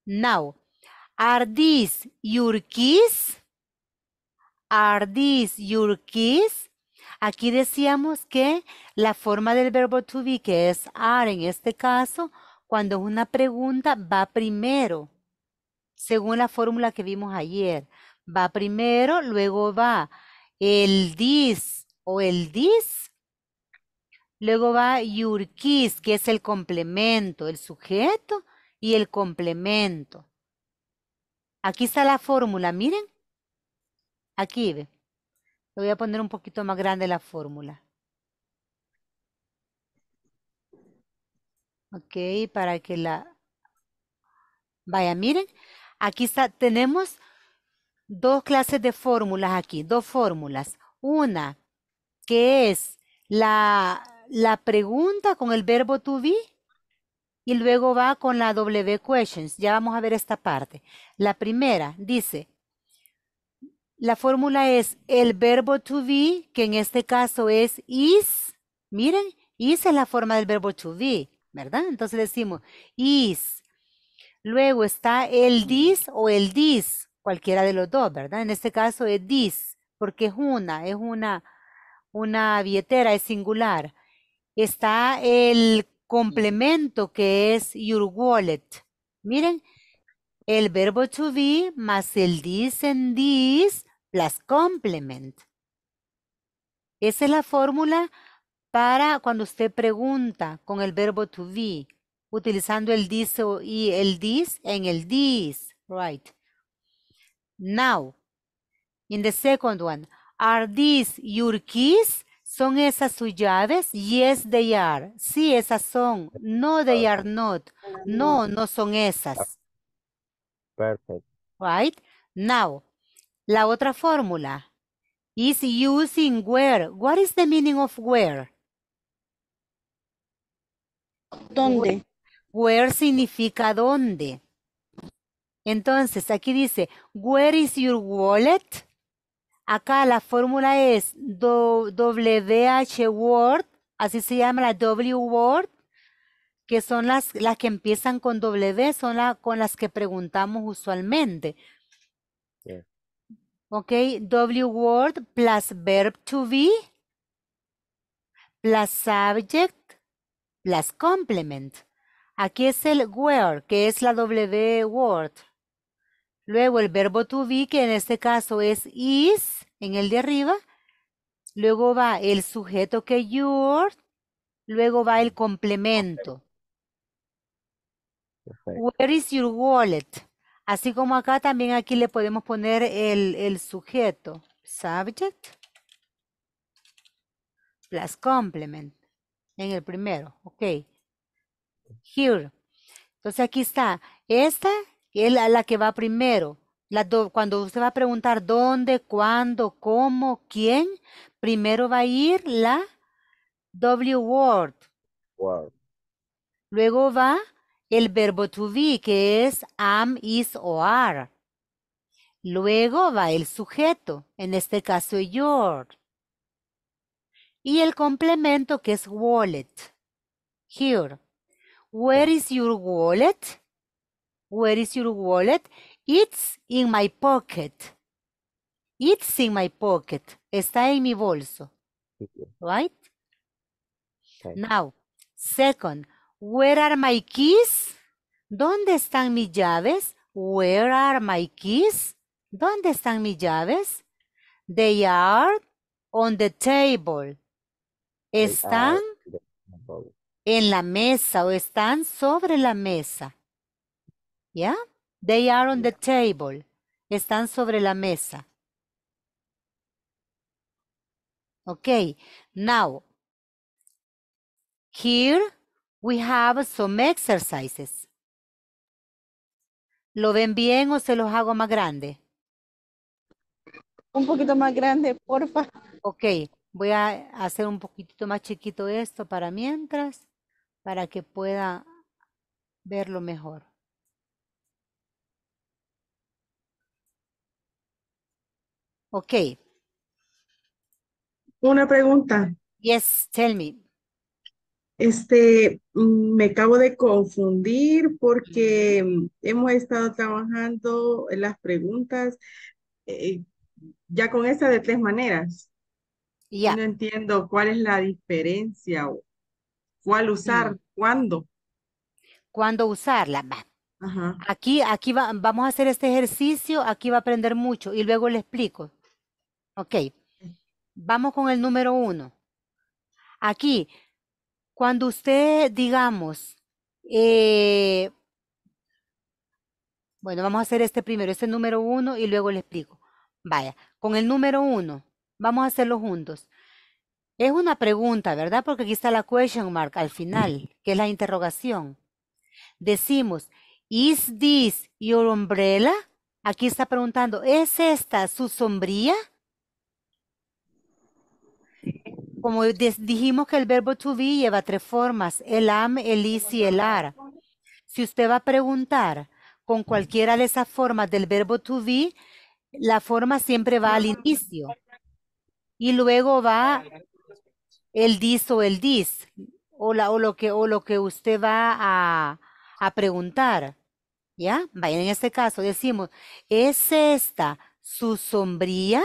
Now, are these your keys? Are these your keys? Aquí decíamos que la forma del verbo to be, que es are en este caso, cuando es una pregunta, va primero, según la fórmula que vimos ayer. Va primero, luego va el this o el this. Luego va your kiss, que es el complemento, el sujeto y el complemento. Aquí está la fórmula, miren. Aquí ve. Le voy a poner un poquito más grande la fórmula. Ok, para que la... Vaya, miren, aquí está, tenemos dos clases de fórmulas aquí, dos fórmulas. Una que es la, la pregunta con el verbo to be y luego va con la W questions. Ya vamos a ver esta parte. La primera dice, la fórmula es el verbo to be, que en este caso es is. Miren, is es la forma del verbo to be, ¿verdad? Entonces decimos is. Luego está el this o el dis, cualquiera de los dos, ¿verdad? En este caso es this, porque es una, es una, una billetera, es singular. Está el complemento que es your wallet. Miren, el verbo to be más el this en this las complement. Esa es la fórmula para cuando usted pregunta con el verbo to be, utilizando el this y el this en el this, right? Now, in the second one, are these your keys? ¿Son esas sus llaves? Yes, they are. Sí, esas son. No, they are not. No, no son esas. Perfect. Right? Now, la otra fórmula. Is using where. What is the meaning of where? ¿Dónde? Where significa dónde. Entonces, aquí dice, where is your wallet? Acá la fórmula es WH word, así se llama la W word, que son las, las que empiezan con W, son las con las que preguntamos usualmente. ¿Ok? W word plus verb to be plus subject plus complement. Aquí es el where, que es la W word. Luego el verbo to be, que en este caso es is, en el de arriba. Luego va el sujeto que your. Luego va el complemento. Where is your wallet? Así como acá, también aquí le podemos poner el, sujeto, subject, plus complement, en el primero, ok. Here. Entonces aquí está, esta es la, que va primero. cuando usted va a preguntar dónde, cuándo, cómo, quién, primero va a ir la W word. word, Luego va el verbo to be, que es am, is o are. Luego va el sujeto, en este caso your. Y el complemento que es wallet. Here. Where is your wallet? Where is your wallet? It's in my pocket. It's in my pocket. Está en mi bolso. Right? Now, second, Where are my keys? ¿Dónde están mis llaves? Where are my keys? ¿Dónde están mis llaves? They are on the table. Están en la mesa o están sobre la mesa. Yeah? They are on the table. Están sobre la mesa. Ok. Now, here We have some exercises. ¿Lo ven bien o se los hago más grande? Un poquito más grande, porfa. Ok, voy a hacer un poquitito más chiquito esto para mientras, para que pueda verlo mejor. Ok. Una pregunta. Yes, tell me. Este, mm, me acabo de confundir porque mm, hemos estado trabajando las preguntas eh, ya con esta de tres maneras. Ya. No entiendo cuál es la diferencia o cuál usar, mm. cuándo. Cuándo usarla. Aquí, aquí vamos a hacer este ejercicio, aquí va a aprender mucho y luego le explico. Ok. Vamos con el número uno. Aquí cuando usted, digamos, eh, bueno, vamos a hacer este primero, este número uno y luego le explico. Vaya, con el número uno, vamos a hacerlo juntos. Es una pregunta, ¿verdad? Porque aquí está la question mark al final, que es la interrogación. Decimos, ¿is this your umbrella? Aquí está preguntando, ¿es esta su sombría? como dijimos que el verbo to be lleva tres formas, el am, el is y el are. Si usted va a preguntar con cualquiera de esas formas del verbo to be, la forma siempre va al inicio. Y luego va el dis o el dis, o, lo, que, que usted va a, preguntar. ¿Ya? en este caso decimos, ¿es esta su sombría?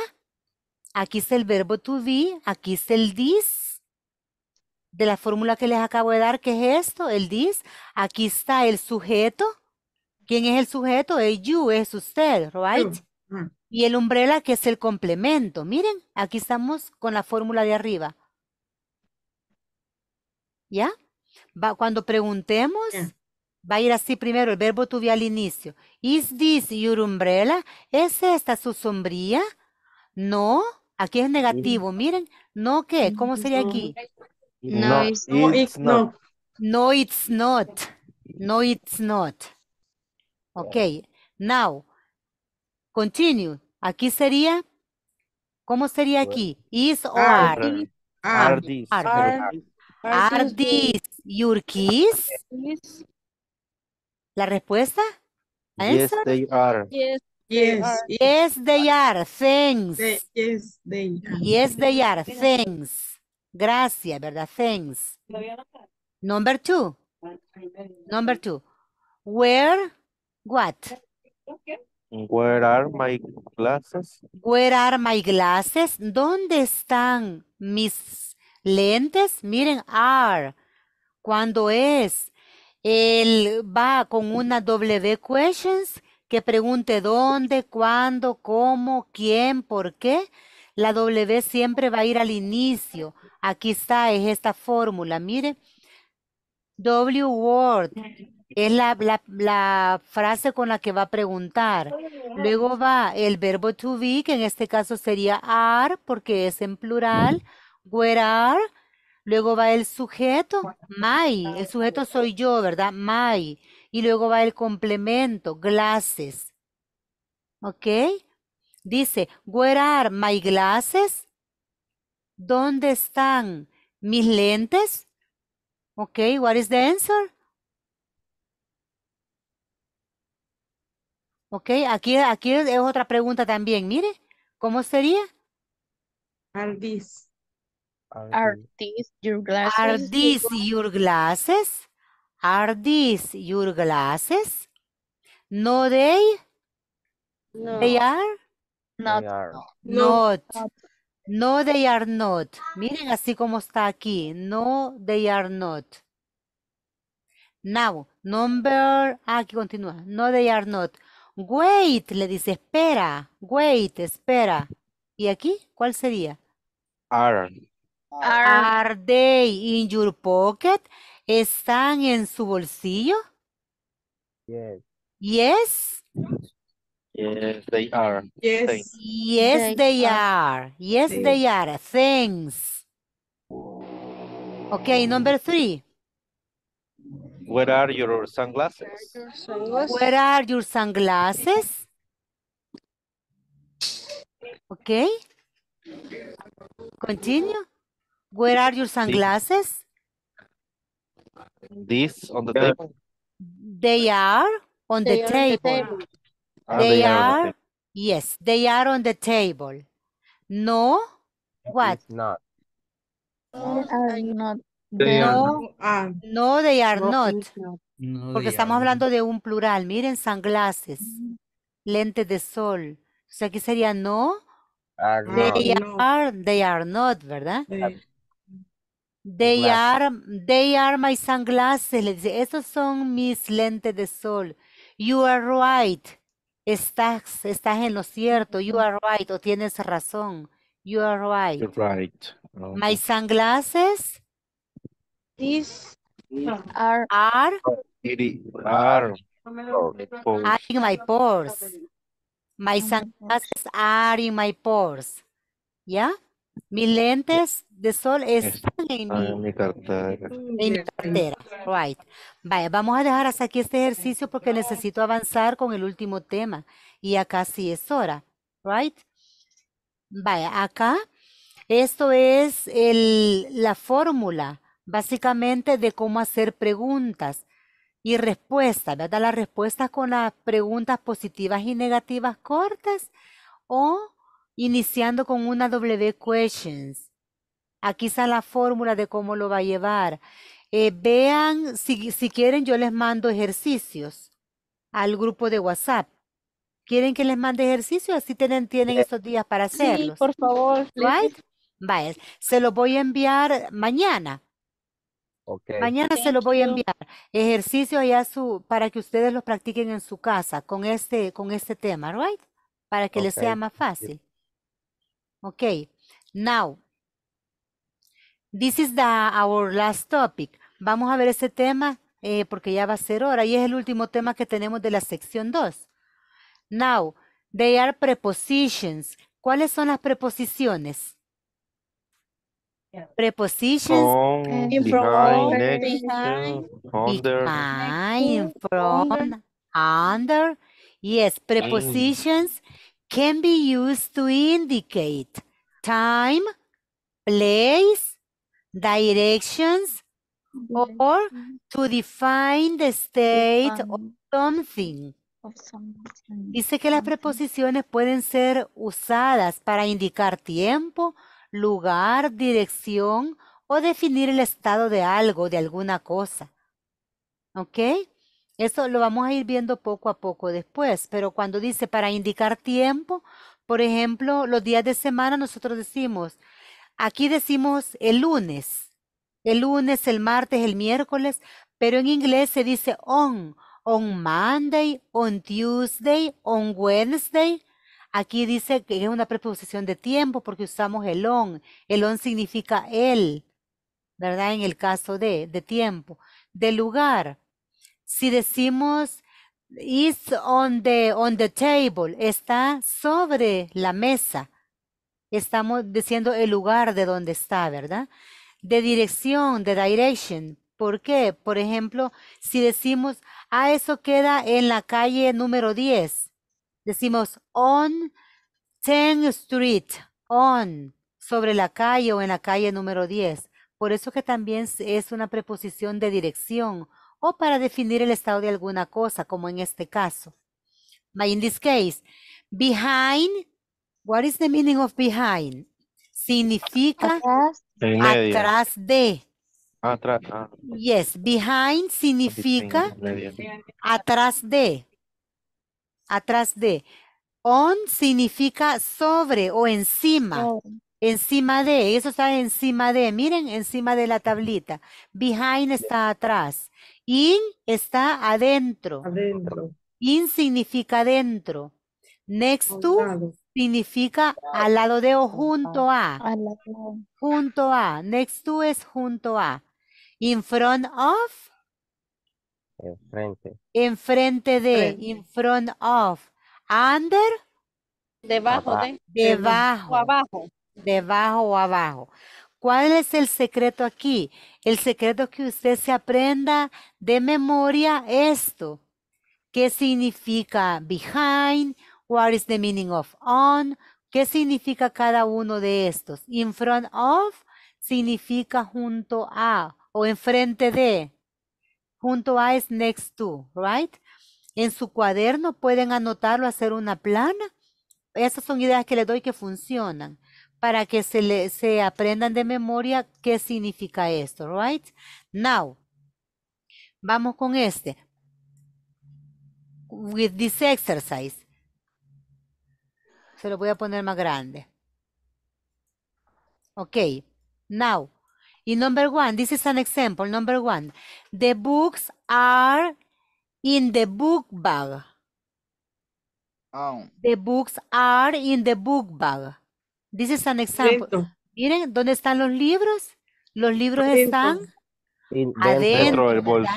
Aquí está el verbo to be, aquí está el dis de la fórmula que les acabo de dar, que es esto, el this. Aquí está el sujeto. ¿Quién es el sujeto? Es you, es usted, right? Mm. Y el umbrella, que es el complemento. Miren, aquí estamos con la fórmula de arriba. ¿Ya? Va, cuando preguntemos, va a ir así primero el verbo to be al inicio. Is this your umbrella? ¿Es esta su sombría? No. Aquí es negativo. Miren, no qué, ¿cómo sería aquí? No, no it's, not. No, it's not. No, Ok, now, continue. Aquí sería, ¿cómo sería aquí? Is or are. Are these. Are these your keys? La respuesta? Yes, they Yes, Yes. Yes, they are. Thanks. yes, they are. Yes, they are. Thanks. Gracias, ¿verdad? Thanks. Number two. Number two. Where? What? Where are my glasses? Where are my glasses? ¿Dónde están mis lentes? Miren, are. Cuando es, él va con una W questions que pregunte dónde, cuándo, cómo, quién, por qué, la W siempre va a ir al inicio. Aquí está, es esta fórmula, mire. W word es la, la, frase con la que va a preguntar. Luego va el verbo to be, que en este caso sería are, porque es en plural. Where are. Luego va el sujeto, my. El sujeto soy yo, ¿verdad? My. Y luego va el complemento, glasses. ¿Ok? Dice, where are my glasses? ¿Dónde están mis lentes? ¿Ok? What is the answer? ¿Ok? Aquí, aquí es otra pregunta también. Mire, ¿cómo sería? Are these, are these your glasses? Are these your glasses? Are these your glasses? No, they? No. They are? Not. No, they are not. Miren así como está aquí. No, they are not. Now, number... Ah, aquí continúa. No, they are not. Wait, le dice, espera. Wait, espera. ¿Y aquí cuál sería? Are, are they in your pocket? están en su bolsillo? Yes. Yes. Yes, they are. Yes. Yes, they, are. Yes, they are. Thanks. Okay, number three. Where are your sunglasses? Where are your sunglasses? Okay. Continue. Where are your sunglasses? This on the table? They are on the table. They are, yes, they are on the table. No, what? not. No, are not. No, they are not. Porque estamos hablando de un plural. Miren, sunglasses, mm-hmm. lentes de sol. O sea, aquí sería no. Ah, they ah, are, they are not, ¿verdad? They are, they are my sunglasses. Esos son mis lentes de sol. You are right. Estás, estás en lo cierto. You are right. O tienes razón. You are right. My sunglasses. These are, are, in my pores. My sunglasses are in my pores. ¿Ya? Yeah? Mis lentes de sol están en, ah, mi, cartera. mi cartera. Right. Vaya, vamos a dejar hasta aquí este ejercicio porque necesito avanzar con el último tema. Y acá sí es hora. Right. Vaya, acá esto es la fórmula básicamente de cómo hacer preguntas y respuestas, ¿verdad? Las respuestas con las preguntas positivas y negativas cortas o iniciando con una W questions. Aquí está la fórmula de cómo lo va a llevar. Eh, vean, si, si quieren, yo les mando ejercicios al grupo de WhatsApp. ¿Quieren que les mande ejercicios? Así tienen, tienen estos días para hacerlos. Sí, por favor. Se los voy a enviar mañana. Mañana se los voy a enviar. Ejercicios allá su, para que ustedes los practiquen en su casa con este, con este tema, right? Para que les sea más fácil. Okay, now, this is the, our last topic. Vamos a ver ese tema eh, porque ya va a ser hora y es el último tema que tenemos de la sección 2. Now, they are prepositions. ¿Cuáles son las preposiciones? Prepositions. Behind, from, under. Yes, prepositions can be used to indicate time, place, directions, or to define the state of something. Dice que las preposiciones pueden ser usadas para indicar tiempo, lugar, dirección o definir el estado de algo, de alguna cosa. ¿Ok? Eso lo vamos a ir viendo poco a poco después, pero cuando dice para indicar tiempo, por ejemplo, los días de semana nosotros decimos, aquí decimos el lunes, el lunes, el martes, el miércoles, pero en inglés se dice on, on Monday, on Tuesday, on Wednesday. Aquí dice que es una preposición de tiempo porque usamos el on. El on significa el, ¿verdad? En el caso de, de tiempo. De lugar, si decimos is on the, on the table, está sobre la mesa. Estamos diciendo el lugar de donde está, ¿verdad? De dirección, de direction. ¿Por qué? Por ejemplo, si decimos, ah, eso queda en la calle número 10. Decimos on 10th Street, on, sobre la calle o en la calle número 10. Por eso que también es una preposición de dirección o para definir el estado de alguna cosa, como en este caso. my in this case, behind, what is the meaning of behind? Significa atrás, de. Atrás. Ah. Yes, behind significa atrás de. Atrás de. On significa sobre o encima. Oh. Encima de, eso está encima de, miren, encima de la tablita. Behind está atrás. In está adentro. Adentro. In significa adentro. Next to significa al lado de o junto a. Junto a. Next to es junto a. In front of. Enfrente. Enfrente de. In front of. Under. Debajo Debajo. abajo. Debajo o abajo. ¿Cuál es el secreto aquí? El secreto que usted se aprenda de memoria esto. ¿Qué significa behind? What is the meaning of on? ¿Qué significa cada uno de estos? In front of significa junto a o enfrente de. Junto a es next to, right? En su cuaderno pueden anotarlo, hacer una plana. Esas son ideas que le doy que funcionan para que se, le, se aprendan de memoria qué significa esto, right? Now, vamos con este. With this exercise. Se lo voy a poner más grande. Ok, now. In number one, this is an example. Number one, the books are in the book bag. The books are in the book bag. This is an example. Miren, ¿dónde están los libros? Los libros están dentro. adentro, del bolso.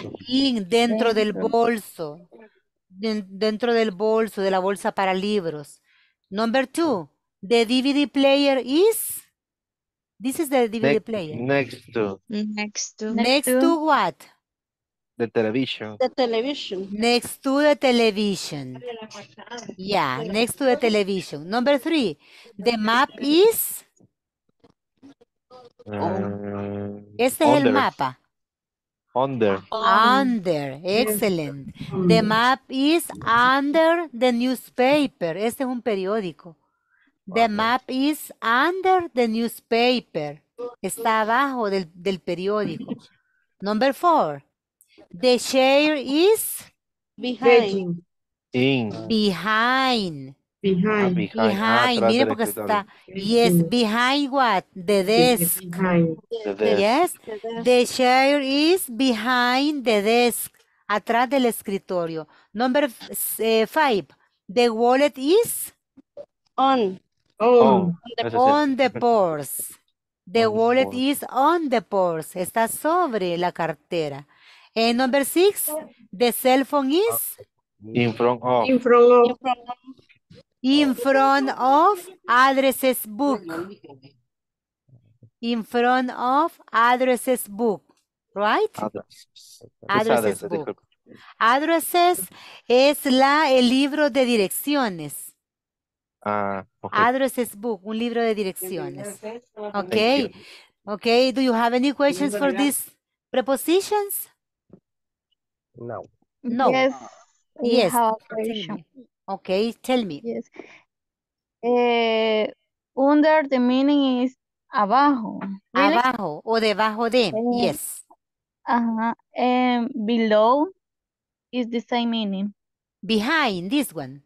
dentro del bolso. dentro del bolso, de la bolsa para libros. Number two, the DVD player is... This is the DVD player. Next to. Next to. Next, to what? The television. The television. Next to the television. Yeah, next to the television. Number three, the map is... Eh, este es el mapa. Under. Under. Excellent. The map is under the newspaper. Este es un periódico. The map is under the newspaper. Está abajo del, del periódico. Number four. The chair is behind. In. Behind. Behind. Ah, behind. Ah, behind. porque está. Yes, behind what? The desk. Yes. The, chair is behind the desk. Atrás del escritorio. Number eh, five. The wallet is on. On. On the purse. The wallet is on the purse. Está sobre la cartera. And eh, number six, the cell phone is? In front of. In front of. addresses book. In front of addresses book, right? Addresses, book. Addresses es la, el libro de direcciones. Ah, addresses book, un libro de direcciones. Okay. Okay. Do you have any questions for these prepositions? No. No. Yes. yes. Okay, tell me. Yes. Eh, under the meaning is abajo. Abajo o debajo de. Eh, yes. Ajá. Eh, below is the same meaning. Behind this one.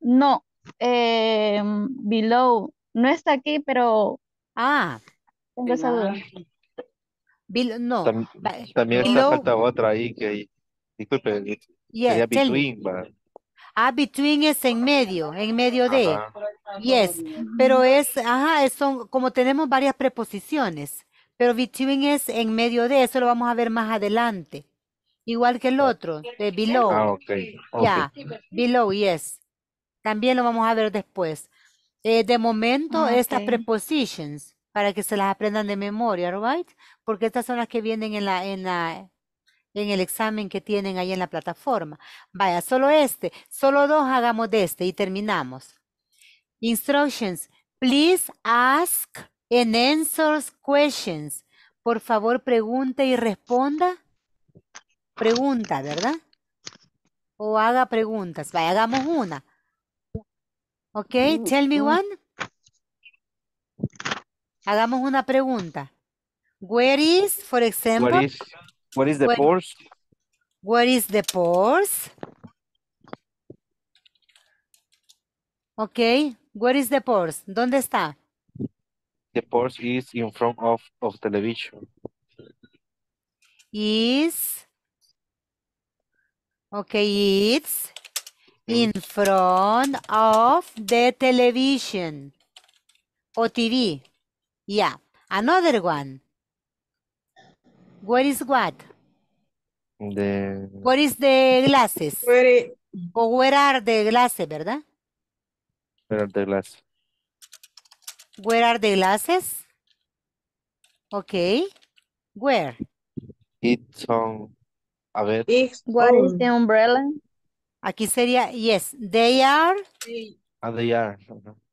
No. below. No está aquí, pero. Ah. Tengo Below, no. También, se está falta otra ahí que Disculpe, eh, eh, between, Ah, between es en medio, en medio de. Yes, pero es, ajá, son como tenemos varias preposiciones, pero between es en medio de, eso lo vamos a ver más adelante. Igual que el otro, below. Ah, ok. Ya, below, yes. También lo vamos a ver después. Eh, de momento, ah, estas prepositions, para que se las aprendan de memoria, right? Porque estas son las que vienen en la, en la, en el examen que tienen ahí en la plataforma. Vaya, solo este, solo dos hagamos de este y terminamos. Instructions, please ask and answer questions. Por favor, pregunte y responda. Pregunta, ¿verdad? O haga preguntas. Vaya, hagamos una. Ok, mm, tell me mm. one. Hagamos una pregunta. Where is, for example, What is the what, pores? What is the pores? Okay, what is the pores? ¿Dónde está? The pores is in front of, of television. Is, okay, it's in front of the television or TV. Yeah, another one. Where is what? Where is the glasses? Where O where are the glasses, ¿verdad? Where are the glasses? Where are the glasses? Okay. Where? It's on... A ver. It's what is the umbrella? Aquí sería, yes, they are... Ah, they are.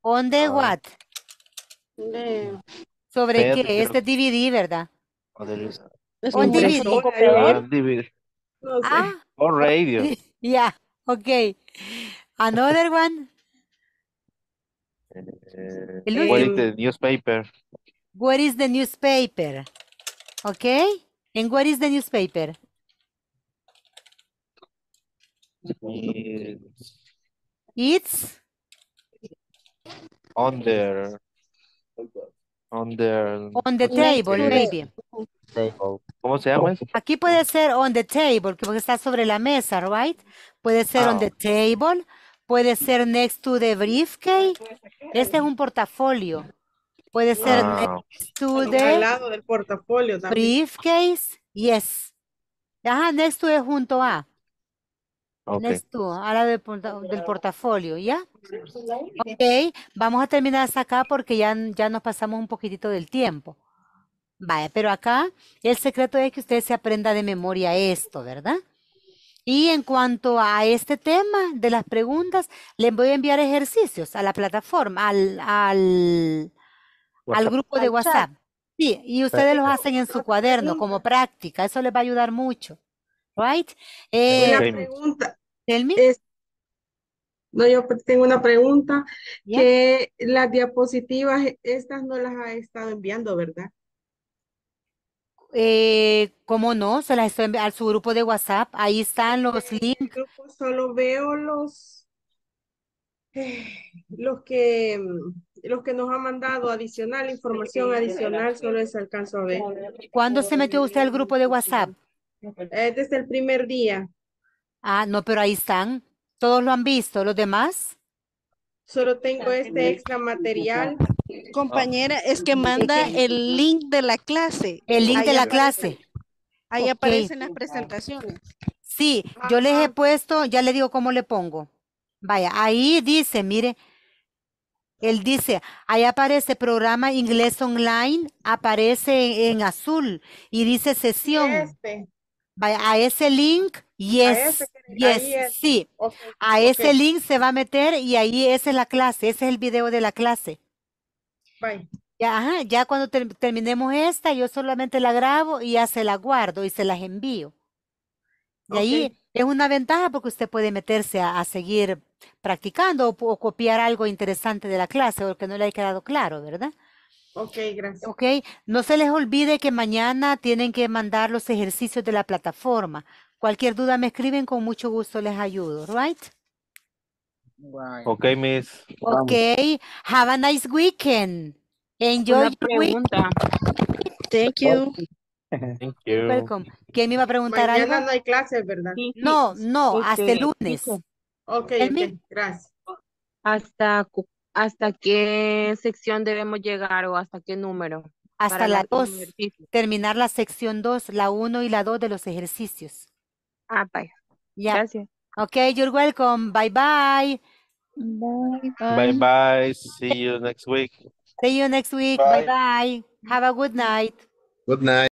On the ah. what? ¿Sobre qué? Este DVD, ¿verdad? On DVD. On DVD. Okay. Ah. On radio. Yeah, okay. Another one. Uh, what is the newspaper? What is the newspaper? Okay. And what is the newspaper? It's, it's on there. On the... table, maybe. ¿Cómo se llama Aquí puede ser on the table, porque está sobre la mesa, right? Puede ser on ah, the table, puede ser next to the briefcase. Este es un portafolio. Puede ser ah, next to the... del portafolio Briefcase, yes. Ajá, next to es junto a ahora del, portafolio, ¿ya? Ok, vamos a terminar hasta acá porque ya, ya nos pasamos un poquitito del tiempo. vaya pero acá el secreto es que usted se aprenda de memoria esto, ¿verdad? Y en cuanto a este tema de las preguntas, les voy a enviar ejercicios a la plataforma, al, al, grupo de WhatsApp. Sí, y ustedes los hacen en su cuaderno como práctica. Eso les va a ayudar mucho. Right? no, yo pues tengo una pregunta, que las diapositivas, estas no las ha estado enviando, ¿verdad? Eh, ¿Cómo no? Se las estoy enviando a su grupo de WhatsApp. Ahí están los pues, links. solo veo los, eh, los que los que nos ha mandado adicional, información adicional, solo les alcanzo a ver. ¿Cuándo se metió usted al grupo de WhatsApp? desde el primer día. Ah, no, pero ahí están. Todos lo han visto. ¿Los demás? Solo tengo este extra material. Compañera, es ah. que manda el link de la clase. El link de la clase. Ahí aparecen las presentaciones. Sí, yo les he puesto, ya le digo cómo le pongo. Vaya, ahí dice, mire, él dice, ahí aparece programa inglés online, aparece en, azul y dice sesión. Este. Vaya, a ese link Yes, es. sí. a ese link se va a meter y ahí esa es la clase, ese es el video de la clase. Ya, ya cuando terminemos esta, yo solamente la grabo y ya se la guardo y se las envío. Y ahí es una ventaja porque usted puede meterse a, seguir practicando o, o, copiar algo interesante de la clase o que no le haya quedado claro, ¿verdad? Ok, gracias. Ok, no se les olvide que mañana tienen que mandar los ejercicios de la plataforma. Cualquier duda me escriben, con mucho gusto les ayudo, right? Ok, miss. Ok, Have a nice weekend. Enjoy your pregunta. Thank you. Thank you. Welcome. ¿Quién me iba a preguntar Mañana no hay clases, ¿verdad? No, no, hasta el lunes. Ok, gracias. ¿Hasta, ¿Hasta qué sección debemos llegar o hasta qué número? Hasta la 2, terminar la sección 2, la 1 y la 2 de los ejercicios. Ah, bye. Yeah. Gracias. Okay, you're welcome. Bye-bye. Bye-bye. Bye-bye. See you next week. See you next week. Bye-bye. Have a good night. Good night.